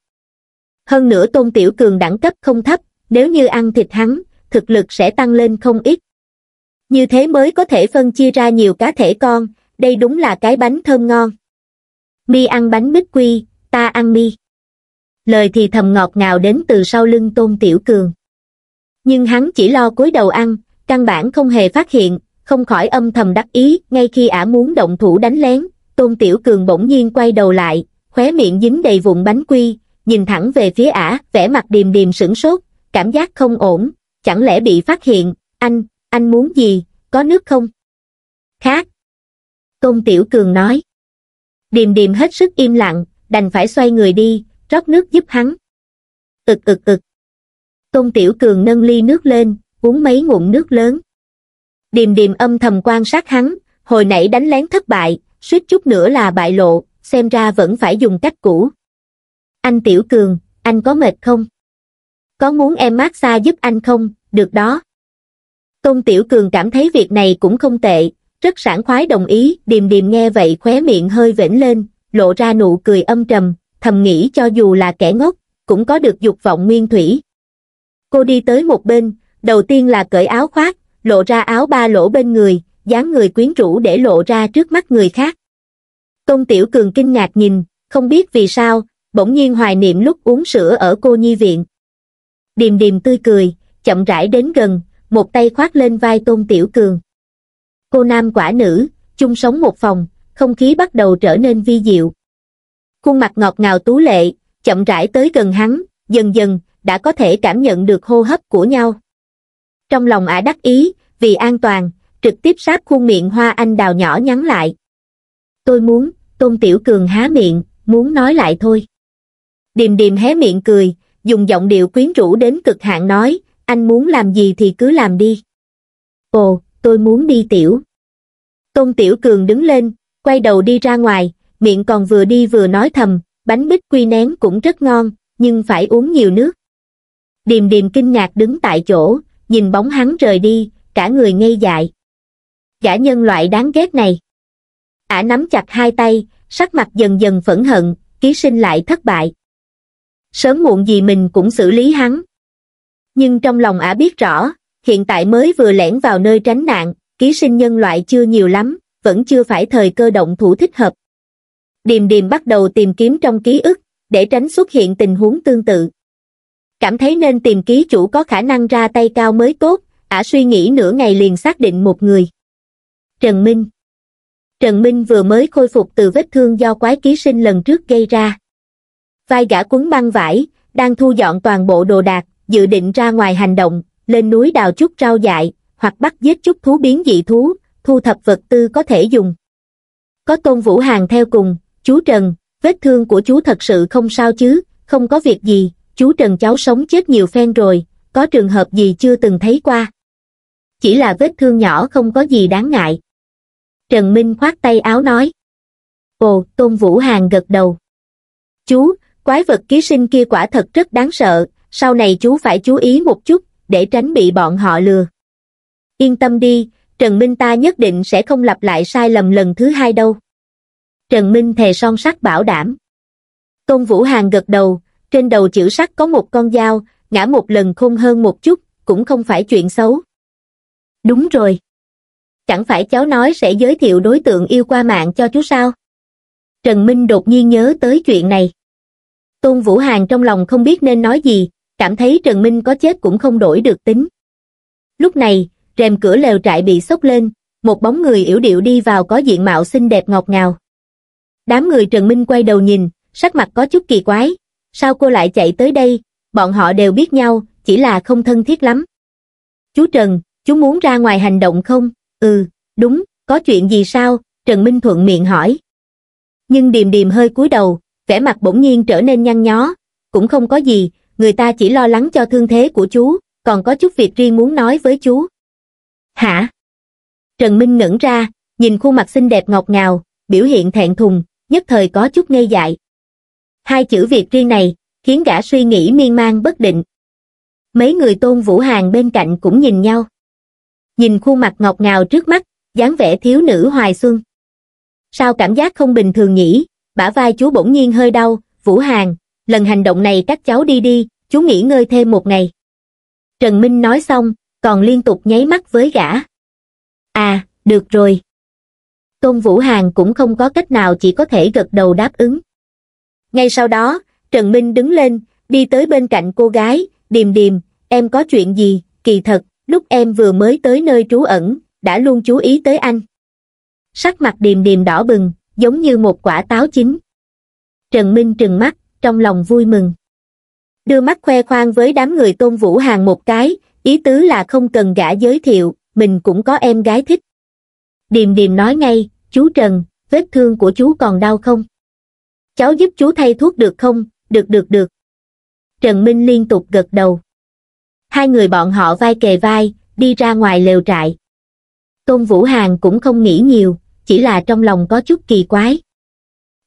Hơn nữa Tôn Tiểu Cường đẳng cấp không thấp, nếu như ăn thịt hắn, thực lực sẽ tăng lên không ít. Như thế mới có thể phân chia ra nhiều cá thể con, đây đúng là cái bánh thơm ngon. Mi ăn bánh bích quy, ta ăn mi. Lời thì thầm ngọt ngào đến từ sau lưng Tôn Tiểu Cường. Nhưng hắn chỉ lo cúi đầu ăn, căn bản không hề phát hiện, không khỏi âm thầm đắc ý ngay khi ả muốn động thủ đánh lén, Tôn Tiểu Cường bỗng nhiên quay đầu lại, khóe miệng dính đầy vụn bánh quy, nhìn thẳng về phía ả, vẻ mặt điềm điềm sửng sốt, cảm giác không ổn, chẳng lẽ bị phát hiện, anh, anh muốn gì, có nước không? Khác. Tôn Tiểu Cường nói. Điềm điềm hết sức im lặng, đành phải xoay người đi, rót nước giúp hắn. ực ực ực. Tôn Tiểu Cường nâng ly nước lên, uống mấy ngụm nước lớn. Điềm điềm âm thầm quan sát hắn, hồi nãy đánh lén thất bại, suýt chút nữa là bại lộ, xem ra vẫn phải dùng cách cũ. Anh Tiểu Cường, anh có mệt không? Có muốn em mát xa giúp anh không? Được đó. Tôn Tiểu Cường cảm thấy việc này cũng không tệ, rất sảng khoái đồng ý, điềm điềm nghe vậy khóe miệng hơi vểnh lên, lộ ra nụ cười âm trầm, thầm nghĩ cho dù là kẻ ngốc, cũng có được dục vọng nguyên thủy. Cô đi tới một bên, đầu tiên là cởi áo khoác, lộ ra áo ba lỗ bên người, dáng người quyến rũ để lộ ra trước mắt người khác. Công Tiểu Cường kinh ngạc nhìn, không biết vì sao, bỗng nhiên hoài niệm lúc uống sữa ở cô nhi viện. Điềm điềm tươi cười, chậm rãi đến gần, một tay khoác lên vai Tôn Tiểu Cường. Cô nam quả nữ, chung sống một phòng, không khí bắt đầu trở nên vi diệu. Khuôn mặt ngọt ngào tú lệ, chậm rãi tới gần hắn, dần dần, đã có thể cảm nhận được hô hấp của nhau. Trong lòng ả đắc ý, vì an toàn, trực tiếp sát khuôn miệng hoa anh đào nhỏ nhắn lại tôi muốn tôn tiểu cường há miệng muốn nói lại thôi điềm điềm hé miệng cười dùng giọng điệu quyến rũ đến cực hạn nói anh muốn làm gì thì cứ làm đi ồ tôi muốn đi tiểu tôn tiểu cường đứng lên quay đầu đi ra ngoài miệng còn vừa đi vừa nói thầm bánh bích quy nén cũng rất ngon nhưng phải uống nhiều nước điềm điềm kinh ngạc đứng tại chỗ nhìn bóng hắn rời đi cả người ngây dại gã nhân loại đáng ghét này. Ả nắm chặt hai tay, sắc mặt dần dần phẫn hận, ký sinh lại thất bại. Sớm muộn gì mình cũng xử lý hắn. Nhưng trong lòng Ả biết rõ, hiện tại mới vừa lẻn vào nơi tránh nạn, ký sinh nhân loại chưa nhiều lắm, vẫn chưa phải thời cơ động thủ thích hợp. Điềm điềm bắt đầu tìm kiếm trong ký ức, để tránh xuất hiện tình huống tương tự. Cảm thấy nên tìm ký chủ có khả năng ra tay cao mới tốt, ả suy nghĩ nửa ngày liền xác định một người. Trần Minh Trần Minh vừa mới khôi phục từ vết thương do quái ký sinh lần trước gây ra. Vai gã cuốn băng vải, đang thu dọn toàn bộ đồ đạc, dự định ra ngoài hành động, lên núi đào chút rau dại, hoặc bắt giết chút thú biến dị thú, thu thập vật tư có thể dùng. Có Tôn Vũ Hàng theo cùng, chú Trần, vết thương của chú thật sự không sao chứ, không có việc gì, chú Trần cháu sống chết nhiều phen rồi, có trường hợp gì chưa từng thấy qua. Chỉ là vết thương nhỏ không có gì đáng ngại trần minh khoát tay áo nói ồ tôn vũ hàn gật đầu chú quái vật ký sinh kia quả thật rất đáng sợ sau này chú phải chú ý một chút để tránh bị bọn họ lừa yên tâm đi trần minh ta nhất định sẽ không lặp lại sai lầm lần thứ hai đâu trần minh thề son sắt bảo đảm tôn vũ hàn gật đầu trên đầu chữ sắt có một con dao ngã một lần khôn hơn một chút cũng không phải chuyện xấu đúng rồi chẳng phải cháu nói sẽ giới thiệu đối tượng yêu qua mạng cho chú sao? Trần Minh đột nhiên nhớ tới chuyện này. Tôn Vũ Hàn trong lòng không biết nên nói gì, cảm thấy Trần Minh có chết cũng không đổi được tính. Lúc này, rèm cửa lều trại bị sốc lên, một bóng người yểu điệu đi vào có diện mạo xinh đẹp ngọt ngào. Đám người Trần Minh quay đầu nhìn, sắc mặt có chút kỳ quái. Sao cô lại chạy tới đây? Bọn họ đều biết nhau, chỉ là không thân thiết lắm. Chú Trần, chú muốn ra ngoài hành động không? ừ, đúng, có chuyện gì sao, Trần Minh Thuận miệng hỏi. Nhưng điềm điềm hơi cúi đầu, vẻ mặt bỗng nhiên trở nên nhăn nhó, cũng không có gì, người ta chỉ lo lắng cho thương thế của chú, còn có chút việc riêng muốn nói với chú. Hả? Trần Minh ngẩn ra, nhìn khuôn mặt xinh đẹp ngọt ngào, biểu hiện thẹn thùng, nhất thời có chút ngây dại. Hai chữ việc riêng này, khiến gã suy nghĩ miên man bất định. Mấy người tôn Vũ Hàng bên cạnh cũng nhìn nhau nhìn khuôn mặt ngọt ngào trước mắt dáng vẻ thiếu nữ hoài xuân sao cảm giác không bình thường nhỉ bả vai chú bỗng nhiên hơi đau vũ hàng lần hành động này các cháu đi đi chú nghỉ ngơi thêm một ngày trần minh nói xong còn liên tục nháy mắt với gã à được rồi tôn vũ hàng cũng không có cách nào chỉ có thể gật đầu đáp ứng ngay sau đó trần minh đứng lên đi tới bên cạnh cô gái điềm điềm em có chuyện gì kỳ thật lúc em vừa mới tới nơi trú ẩn đã luôn chú ý tới anh sắc mặt điềm điềm đỏ bừng giống như một quả táo chín trần minh trừng mắt trong lòng vui mừng đưa mắt khoe khoang với đám người tôn vũ hàng một cái ý tứ là không cần gã giới thiệu mình cũng có em gái thích điềm điềm nói ngay chú trần vết thương của chú còn đau không cháu giúp chú thay thuốc được không được được được trần minh liên tục gật đầu hai người bọn họ vai kề vai, đi ra ngoài lều trại. Tôn Vũ Hàng cũng không nghĩ nhiều, chỉ là trong lòng có chút kỳ quái.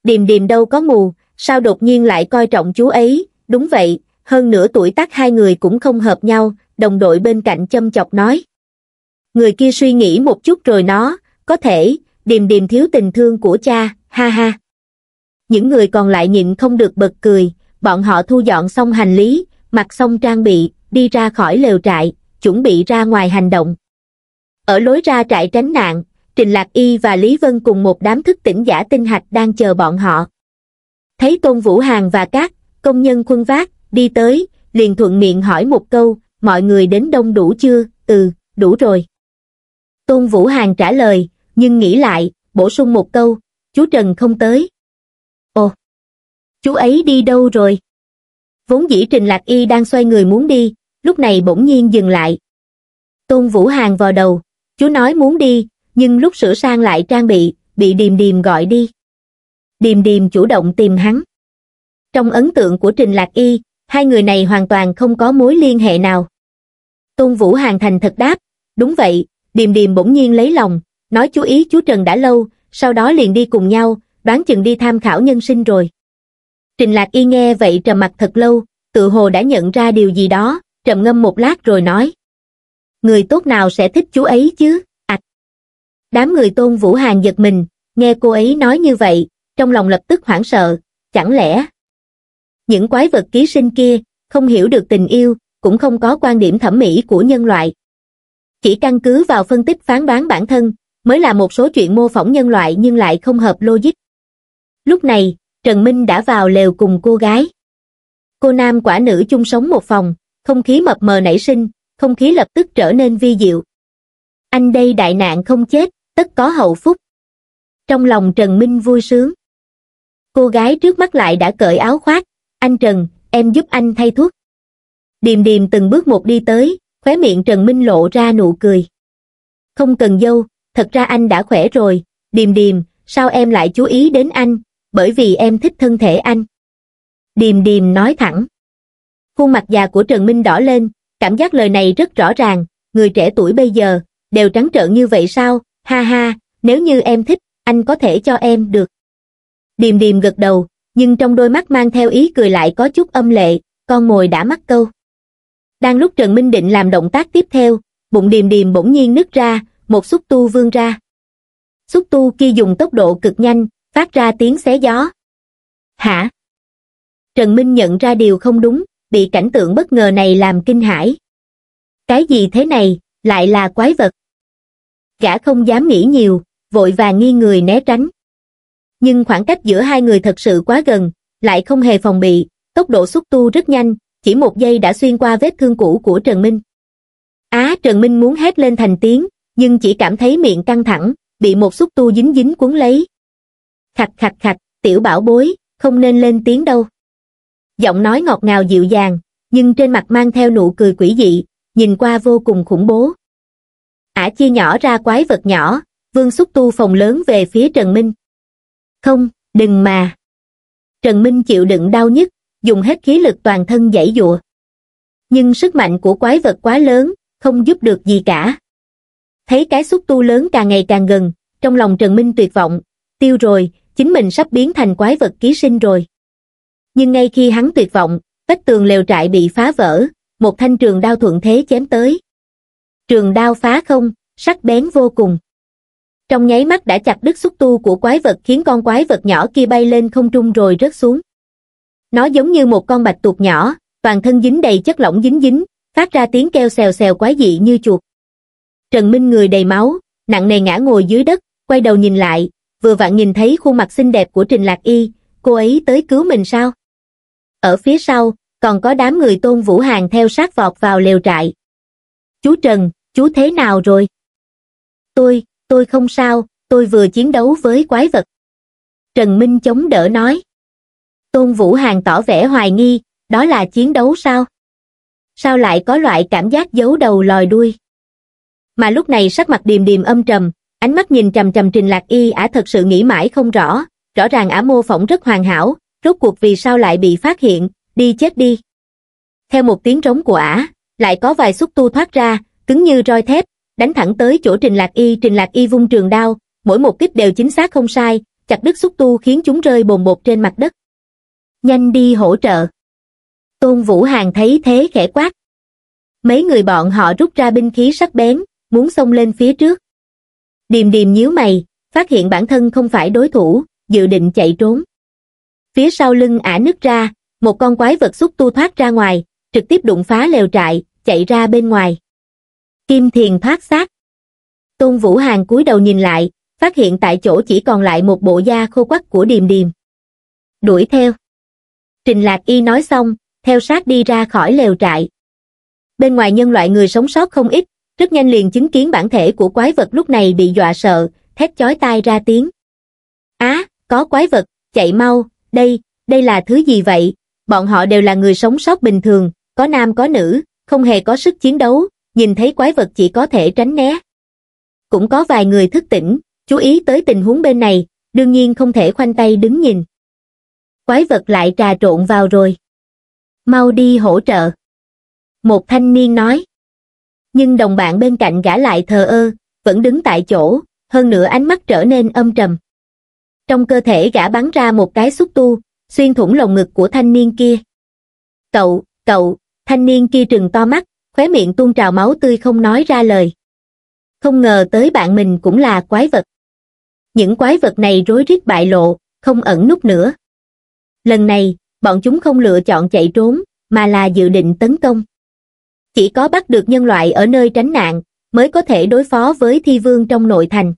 Điềm điềm đâu có mù, sao đột nhiên lại coi trọng chú ấy, đúng vậy, hơn nửa tuổi tác hai người cũng không hợp nhau, đồng đội bên cạnh châm chọc nói. Người kia suy nghĩ một chút rồi nó, có thể, điềm điềm thiếu tình thương của cha, ha ha. Những người còn lại nhịn không được bật cười, bọn họ thu dọn xong hành lý, mặc xong trang bị, đi ra khỏi lều trại, chuẩn bị ra ngoài hành động. Ở lối ra trại tránh nạn, Trình Lạc Y và Lý Vân cùng một đám thức tỉnh giả tinh hạch đang chờ bọn họ. Thấy Tôn Vũ Hàng và các công nhân quân vác đi tới, liền thuận miệng hỏi một câu, mọi người đến đông đủ chưa? Ừ, đủ rồi. Tôn Vũ Hàng trả lời, nhưng nghĩ lại, bổ sung một câu, chú Trần không tới. Ồ, chú ấy đi đâu rồi? Vốn dĩ Trình Lạc Y đang xoay người muốn đi, lúc này bỗng nhiên dừng lại. Tôn Vũ Hàng vò đầu, chú nói muốn đi, nhưng lúc sửa sang lại trang bị, bị Điềm Điềm gọi đi. Điềm Điềm chủ động tìm hắn. Trong ấn tượng của Trình Lạc Y, hai người này hoàn toàn không có mối liên hệ nào. Tôn Vũ Hàng thành thật đáp, đúng vậy, Điềm Điềm bỗng nhiên lấy lòng, nói chú ý chú Trần đã lâu, sau đó liền đi cùng nhau, đoán chừng đi tham khảo nhân sinh rồi. Trình Lạc Y nghe vậy trầm mặt thật lâu, tự hồ đã nhận ra điều gì đó, trầm ngâm một lát rồi nói. Người tốt nào sẽ thích chú ấy chứ, ạch. đám người tôn Vũ Hàn giật mình, nghe cô ấy nói như vậy, trong lòng lập tức hoảng sợ, chẳng lẽ. Những quái vật ký sinh kia, không hiểu được tình yêu, cũng không có quan điểm thẩm mỹ của nhân loại. Chỉ căn cứ vào phân tích phán đoán bản thân, mới là một số chuyện mô phỏng nhân loại nhưng lại không hợp logic. Lúc này, Trần Minh đã vào lều cùng cô gái. Cô nam quả nữ chung sống một phòng, không khí mập mờ nảy sinh, không khí lập tức trở nên vi diệu. Anh đây đại nạn không chết, tất có hậu phúc. Trong lòng Trần Minh vui sướng. Cô gái trước mắt lại đã cởi áo khoác, anh Trần, em giúp anh thay thuốc. Điềm điềm từng bước một đi tới, khóe miệng Trần Minh lộ ra nụ cười. Không cần dâu, thật ra anh đã khỏe rồi, điềm điềm, sao em lại chú ý đến anh, bởi vì em thích thân thể anh. Điềm điềm nói thẳng khuôn mặt già của Trần Minh đỏ lên, cảm giác lời này rất rõ ràng, người trẻ tuổi bây giờ, đều trắng trợn như vậy sao, ha ha, nếu như em thích, anh có thể cho em được. Điềm điềm gật đầu, nhưng trong đôi mắt mang theo ý cười lại có chút âm lệ, con mồi đã mắc câu. Đang lúc Trần Minh định làm động tác tiếp theo, bụng điềm điềm bỗng nhiên nứt ra, một xúc tu vươn ra. Xúc tu kia dùng tốc độ cực nhanh, phát ra tiếng xé gió. Hả? Trần Minh nhận ra điều không đúng, bị cảnh tượng bất ngờ này làm kinh hãi. Cái gì thế này, lại là quái vật. Gã không dám nghĩ nhiều, vội vàng nghi người né tránh. Nhưng khoảng cách giữa hai người thật sự quá gần, lại không hề phòng bị, tốc độ xúc tu rất nhanh, chỉ một giây đã xuyên qua vết thương cũ của Trần Minh. Á Trần Minh muốn hét lên thành tiếng, nhưng chỉ cảm thấy miệng căng thẳng, bị một xúc tu dính dính cuốn lấy. Khạch khạch khạch, tiểu bảo bối, không nên lên tiếng đâu giọng nói ngọt ngào dịu dàng, nhưng trên mặt mang theo nụ cười quỷ dị, nhìn qua vô cùng khủng bố. Ả chia nhỏ ra quái vật nhỏ, vương xúc tu phòng lớn về phía Trần Minh. Không, đừng mà. Trần Minh chịu đựng đau nhất, dùng hết khí lực toàn thân dãy dụa. Nhưng sức mạnh của quái vật quá lớn, không giúp được gì cả. Thấy cái xúc tu lớn càng ngày càng gần, trong lòng Trần Minh tuyệt vọng, tiêu rồi, chính mình sắp biến thành quái vật ký sinh rồi nhưng ngay khi hắn tuyệt vọng, vách tường lều trại bị phá vỡ, một thanh trường đao thuận thế chém tới. Trường đao phá không, sắc bén vô cùng. Trong nháy mắt đã chặt đứt xúc tu của quái vật khiến con quái vật nhỏ kia bay lên không trung rồi rớt xuống. Nó giống như một con bạch tuộc nhỏ, toàn thân dính đầy chất lỏng dính dính, phát ra tiếng kêu xèo xèo quái dị như chuột. Trần Minh người đầy máu, nặng nề ngã ngồi dưới đất, quay đầu nhìn lại, vừa vặn nhìn thấy khuôn mặt xinh đẹp của Trình Lạc Y, cô ấy tới cứu mình sao? ở phía sau còn có đám người tôn vũ hàng theo sát vọt vào lều trại chú trần chú thế nào rồi tôi tôi không sao tôi vừa chiến đấu với quái vật trần minh chống đỡ nói tôn vũ hàng tỏ vẻ hoài nghi đó là chiến đấu sao sao lại có loại cảm giác giấu đầu lòi đuôi mà lúc này sắc mặt điềm điềm âm trầm ánh mắt nhìn trầm trầm trình lạc y ả thật sự nghĩ mãi không rõ rõ ràng ả mô phỏng rất hoàn hảo rốt cuộc vì sao lại bị phát hiện, đi chết đi. Theo một tiếng rống của ả, lại có vài xúc tu thoát ra, cứng như roi thép, đánh thẳng tới chỗ Trình Lạc Y. Trình Lạc Y vung trường đao, mỗi một kích đều chính xác không sai, chặt đứt xúc tu khiến chúng rơi bồn bột trên mặt đất. Nhanh đi hỗ trợ. Tôn Vũ Hàng thấy thế khẽ quát. Mấy người bọn họ rút ra binh khí sắc bén, muốn xông lên phía trước. Điềm điềm nhíu mày, phát hiện bản thân không phải đối thủ, dự định chạy trốn phía sau lưng ả nứt ra một con quái vật xúc tu thoát ra ngoài trực tiếp đụng phá lều trại chạy ra bên ngoài kim thiền thoát xác tôn vũ hàng cúi đầu nhìn lại phát hiện tại chỗ chỉ còn lại một bộ da khô quắc của điềm điềm đuổi theo trình lạc y nói xong theo sát đi ra khỏi lều trại bên ngoài nhân loại người sống sót không ít rất nhanh liền chứng kiến bản thể của quái vật lúc này bị dọa sợ thét chói tai ra tiếng á có quái vật chạy mau đây, đây là thứ gì vậy? Bọn họ đều là người sống sót bình thường, có nam có nữ, không hề có sức chiến đấu, nhìn thấy quái vật chỉ có thể tránh né. Cũng có vài người thức tỉnh, chú ý tới tình huống bên này, đương nhiên không thể khoanh tay đứng nhìn. Quái vật lại trà trộn vào rồi. Mau đi hỗ trợ. Một thanh niên nói. Nhưng đồng bạn bên cạnh gã lại thờ ơ, vẫn đứng tại chỗ, hơn nữa ánh mắt trở nên âm trầm trong cơ thể gã bắn ra một cái xúc tu, xuyên thủng lồng ngực của thanh niên kia. Cậu, cậu, thanh niên kia trừng to mắt, khóe miệng tuôn trào máu tươi không nói ra lời. Không ngờ tới bạn mình cũng là quái vật. Những quái vật này rối rít bại lộ, không ẩn nút nữa. Lần này, bọn chúng không lựa chọn chạy trốn, mà là dự định tấn công. Chỉ có bắt được nhân loại ở nơi tránh nạn, mới có thể đối phó với thi vương trong nội thành.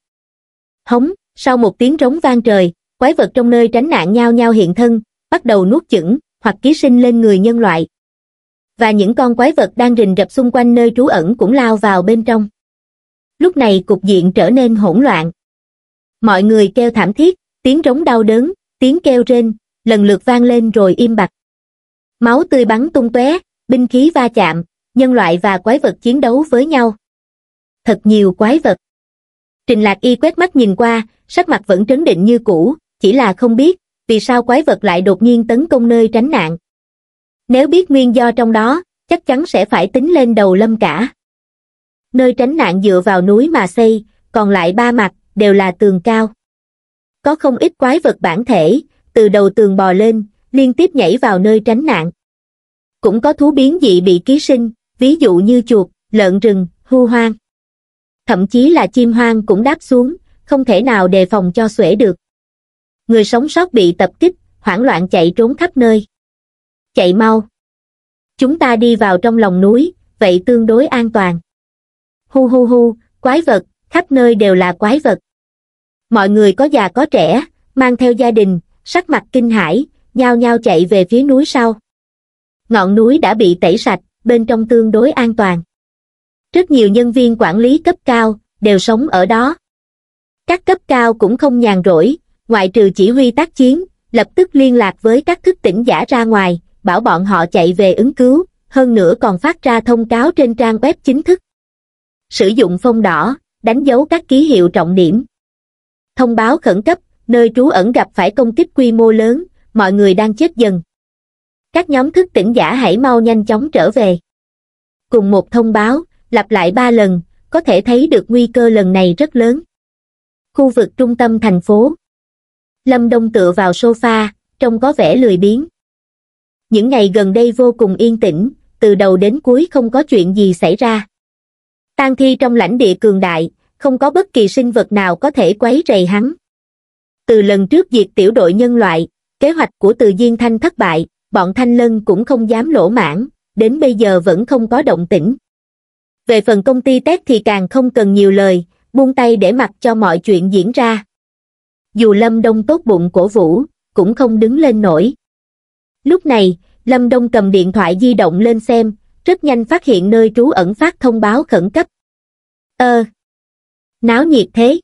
Hống, sau một tiếng rống vang trời, quái vật trong nơi tránh nạn nhau nhau hiện thân, bắt đầu nuốt chửng hoặc ký sinh lên người nhân loại. Và những con quái vật đang rình rập xung quanh nơi trú ẩn cũng lao vào bên trong. Lúc này cục diện trở nên hỗn loạn. Mọi người kêu thảm thiết, tiếng rống đau đớn, tiếng kêu rên, lần lượt vang lên rồi im bặt. Máu tươi bắn tung tóe, binh khí va chạm, nhân loại và quái vật chiến đấu với nhau. Thật nhiều quái vật trình lạc y quét mắt nhìn qua sắc mặt vẫn trấn định như cũ chỉ là không biết vì sao quái vật lại đột nhiên tấn công nơi tránh nạn nếu biết nguyên do trong đó chắc chắn sẽ phải tính lên đầu lâm cả nơi tránh nạn dựa vào núi mà xây còn lại ba mặt đều là tường cao có không ít quái vật bản thể từ đầu tường bò lên liên tiếp nhảy vào nơi tránh nạn cũng có thú biến dị bị ký sinh ví dụ như chuột lợn rừng hưu hoang thậm chí là chim hoang cũng đáp xuống không thể nào đề phòng cho xuể được người sống sót bị tập kích hoảng loạn chạy trốn khắp nơi chạy mau chúng ta đi vào trong lòng núi vậy tương đối an toàn hu hu hu quái vật khắp nơi đều là quái vật mọi người có già có trẻ mang theo gia đình sắc mặt kinh hãi nhao nhao chạy về phía núi sau ngọn núi đã bị tẩy sạch bên trong tương đối an toàn rất nhiều nhân viên quản lý cấp cao đều sống ở đó. Các cấp cao cũng không nhàn rỗi, ngoại trừ chỉ huy tác chiến, lập tức liên lạc với các thức tỉnh giả ra ngoài, bảo bọn họ chạy về ứng cứu, hơn nữa còn phát ra thông cáo trên trang web chính thức. Sử dụng phong đỏ, đánh dấu các ký hiệu trọng điểm. Thông báo khẩn cấp, nơi trú ẩn gặp phải công kích quy mô lớn, mọi người đang chết dần. Các nhóm thức tỉnh giả hãy mau nhanh chóng trở về. Cùng một thông báo, lặp lại ba lần, có thể thấy được nguy cơ lần này rất lớn. Khu vực trung tâm thành phố Lâm Đông tựa vào sofa, trông có vẻ lười biếng. Những ngày gần đây vô cùng yên tĩnh, từ đầu đến cuối không có chuyện gì xảy ra. Tang thi trong lãnh địa cường đại, không có bất kỳ sinh vật nào có thể quấy rầy hắn. Từ lần trước diệt tiểu đội nhân loại, kế hoạch của từ Diên Thanh thất bại, bọn Thanh Lân cũng không dám lỗ mãn, đến bây giờ vẫn không có động tĩnh về phần công ty tết thì càng không cần nhiều lời buông tay để mặc cho mọi chuyện diễn ra dù lâm đông tốt bụng cổ vũ cũng không đứng lên nổi lúc này lâm đông cầm điện thoại di động lên xem rất nhanh phát hiện nơi trú ẩn phát thông báo khẩn cấp ơ ờ! náo nhiệt thế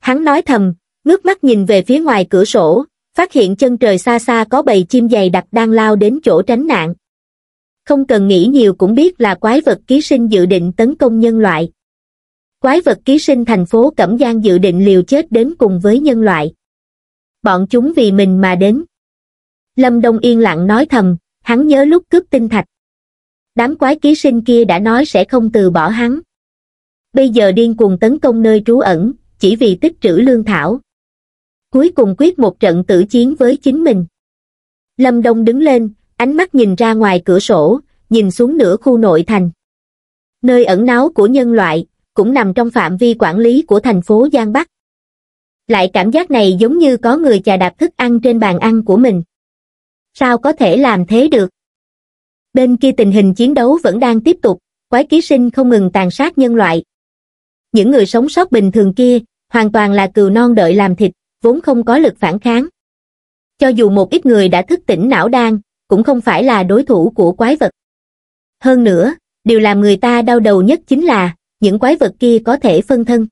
hắn nói thầm ngước mắt nhìn về phía ngoài cửa sổ phát hiện chân trời xa xa có bầy chim dày đặc đang lao đến chỗ tránh nạn không cần nghĩ nhiều cũng biết là quái vật ký sinh dự định tấn công nhân loại. Quái vật ký sinh thành phố Cẩm Giang dự định liều chết đến cùng với nhân loại. Bọn chúng vì mình mà đến. Lâm Đông yên lặng nói thầm, hắn nhớ lúc cướp tinh thạch. Đám quái ký sinh kia đã nói sẽ không từ bỏ hắn. Bây giờ điên cuồng tấn công nơi trú ẩn, chỉ vì tích trữ lương thảo. Cuối cùng quyết một trận tử chiến với chính mình. Lâm Đông đứng lên, ánh mắt nhìn ra ngoài cửa sổ, nhìn xuống nửa khu nội thành. Nơi ẩn náu của nhân loại, cũng nằm trong phạm vi quản lý của thành phố Giang Bắc. Lại cảm giác này giống như có người chà đạp thức ăn trên bàn ăn của mình. Sao có thể làm thế được? Bên kia tình hình chiến đấu vẫn đang tiếp tục, quái ký sinh không ngừng tàn sát nhân loại. Những người sống sót bình thường kia, hoàn toàn là cừu non đợi làm thịt, vốn không có lực phản kháng. Cho dù một ít người đã thức tỉnh não đan, cũng không phải là đối thủ của quái vật. Hơn nữa, điều làm người ta đau đầu nhất chính là, những quái vật kia có thể phân thân.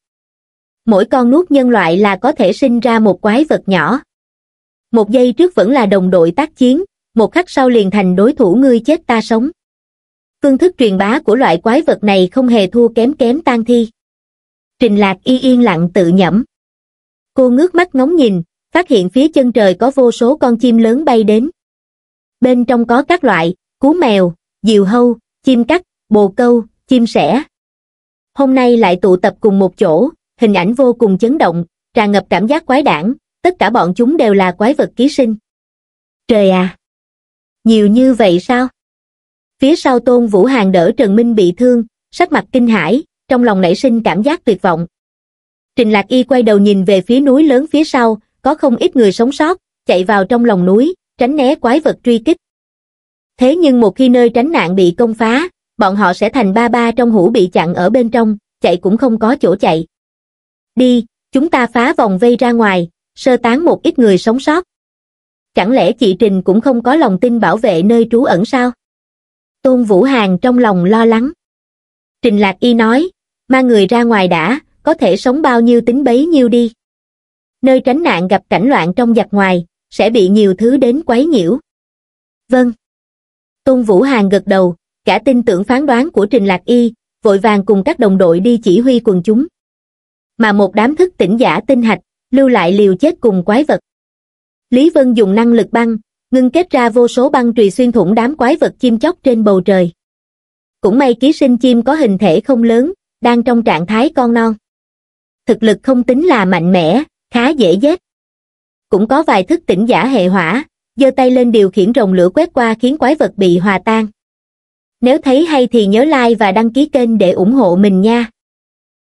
Mỗi con nuốt nhân loại là có thể sinh ra một quái vật nhỏ. Một giây trước vẫn là đồng đội tác chiến, một khắc sau liền thành đối thủ ngươi chết ta sống. Phương thức truyền bá của loại quái vật này không hề thua kém kém tan thi. Trình Lạc y yên lặng tự nhẩm. Cô ngước mắt ngóng nhìn, phát hiện phía chân trời có vô số con chim lớn bay đến bên trong có các loại cú mèo, diều hâu, chim cắt, bồ câu, chim sẻ. Hôm nay lại tụ tập cùng một chỗ, hình ảnh vô cùng chấn động, tràn ngập cảm giác quái đản, tất cả bọn chúng đều là quái vật ký sinh. Trời à! Nhiều như vậy sao? Phía sau Tôn Vũ Hàng đỡ Trần Minh bị thương, sắc mặt kinh hãi, trong lòng nảy sinh cảm giác tuyệt vọng. Trình Lạc Y quay đầu nhìn về phía núi lớn phía sau, có không ít người sống sót, chạy vào trong lòng núi, tránh né quái vật truy kích. Thế nhưng một khi nơi tránh nạn bị công phá, bọn họ sẽ thành ba ba trong hũ bị chặn ở bên trong, chạy cũng không có chỗ chạy. Đi, chúng ta phá vòng vây ra ngoài, sơ tán một ít người sống sót. Chẳng lẽ chị Trình cũng không có lòng tin bảo vệ nơi trú ẩn sao? Tôn Vũ Hàn trong lòng lo lắng. Trình Lạc Y nói, mang người ra ngoài đã, có thể sống bao nhiêu tính bấy nhiêu đi. Nơi tránh nạn gặp cảnh loạn trong giặc ngoài, sẽ bị nhiều thứ đến quấy nhiễu. Vâng. Tôn Vũ Hàng gật đầu, cả tin tưởng phán đoán của Trình Lạc Y, vội vàng cùng các đồng đội đi chỉ huy quần chúng. Mà một đám thức tỉnh giả tinh hạch, lưu lại liều chết cùng quái vật. Lý Vân dùng năng lực băng, ngưng kết ra vô số băng trùy xuyên thủng đám quái vật chim chóc trên bầu trời. Cũng may ký sinh chim có hình thể không lớn, đang trong trạng thái con non. Thực lực không tính là mạnh mẽ, khá dễ dết cũng có vài thức tỉnh giả hệ hỏa giơ tay lên điều khiển rồng lửa quét qua khiến quái vật bị hòa tan nếu thấy hay thì nhớ like và đăng ký kênh để ủng hộ mình nha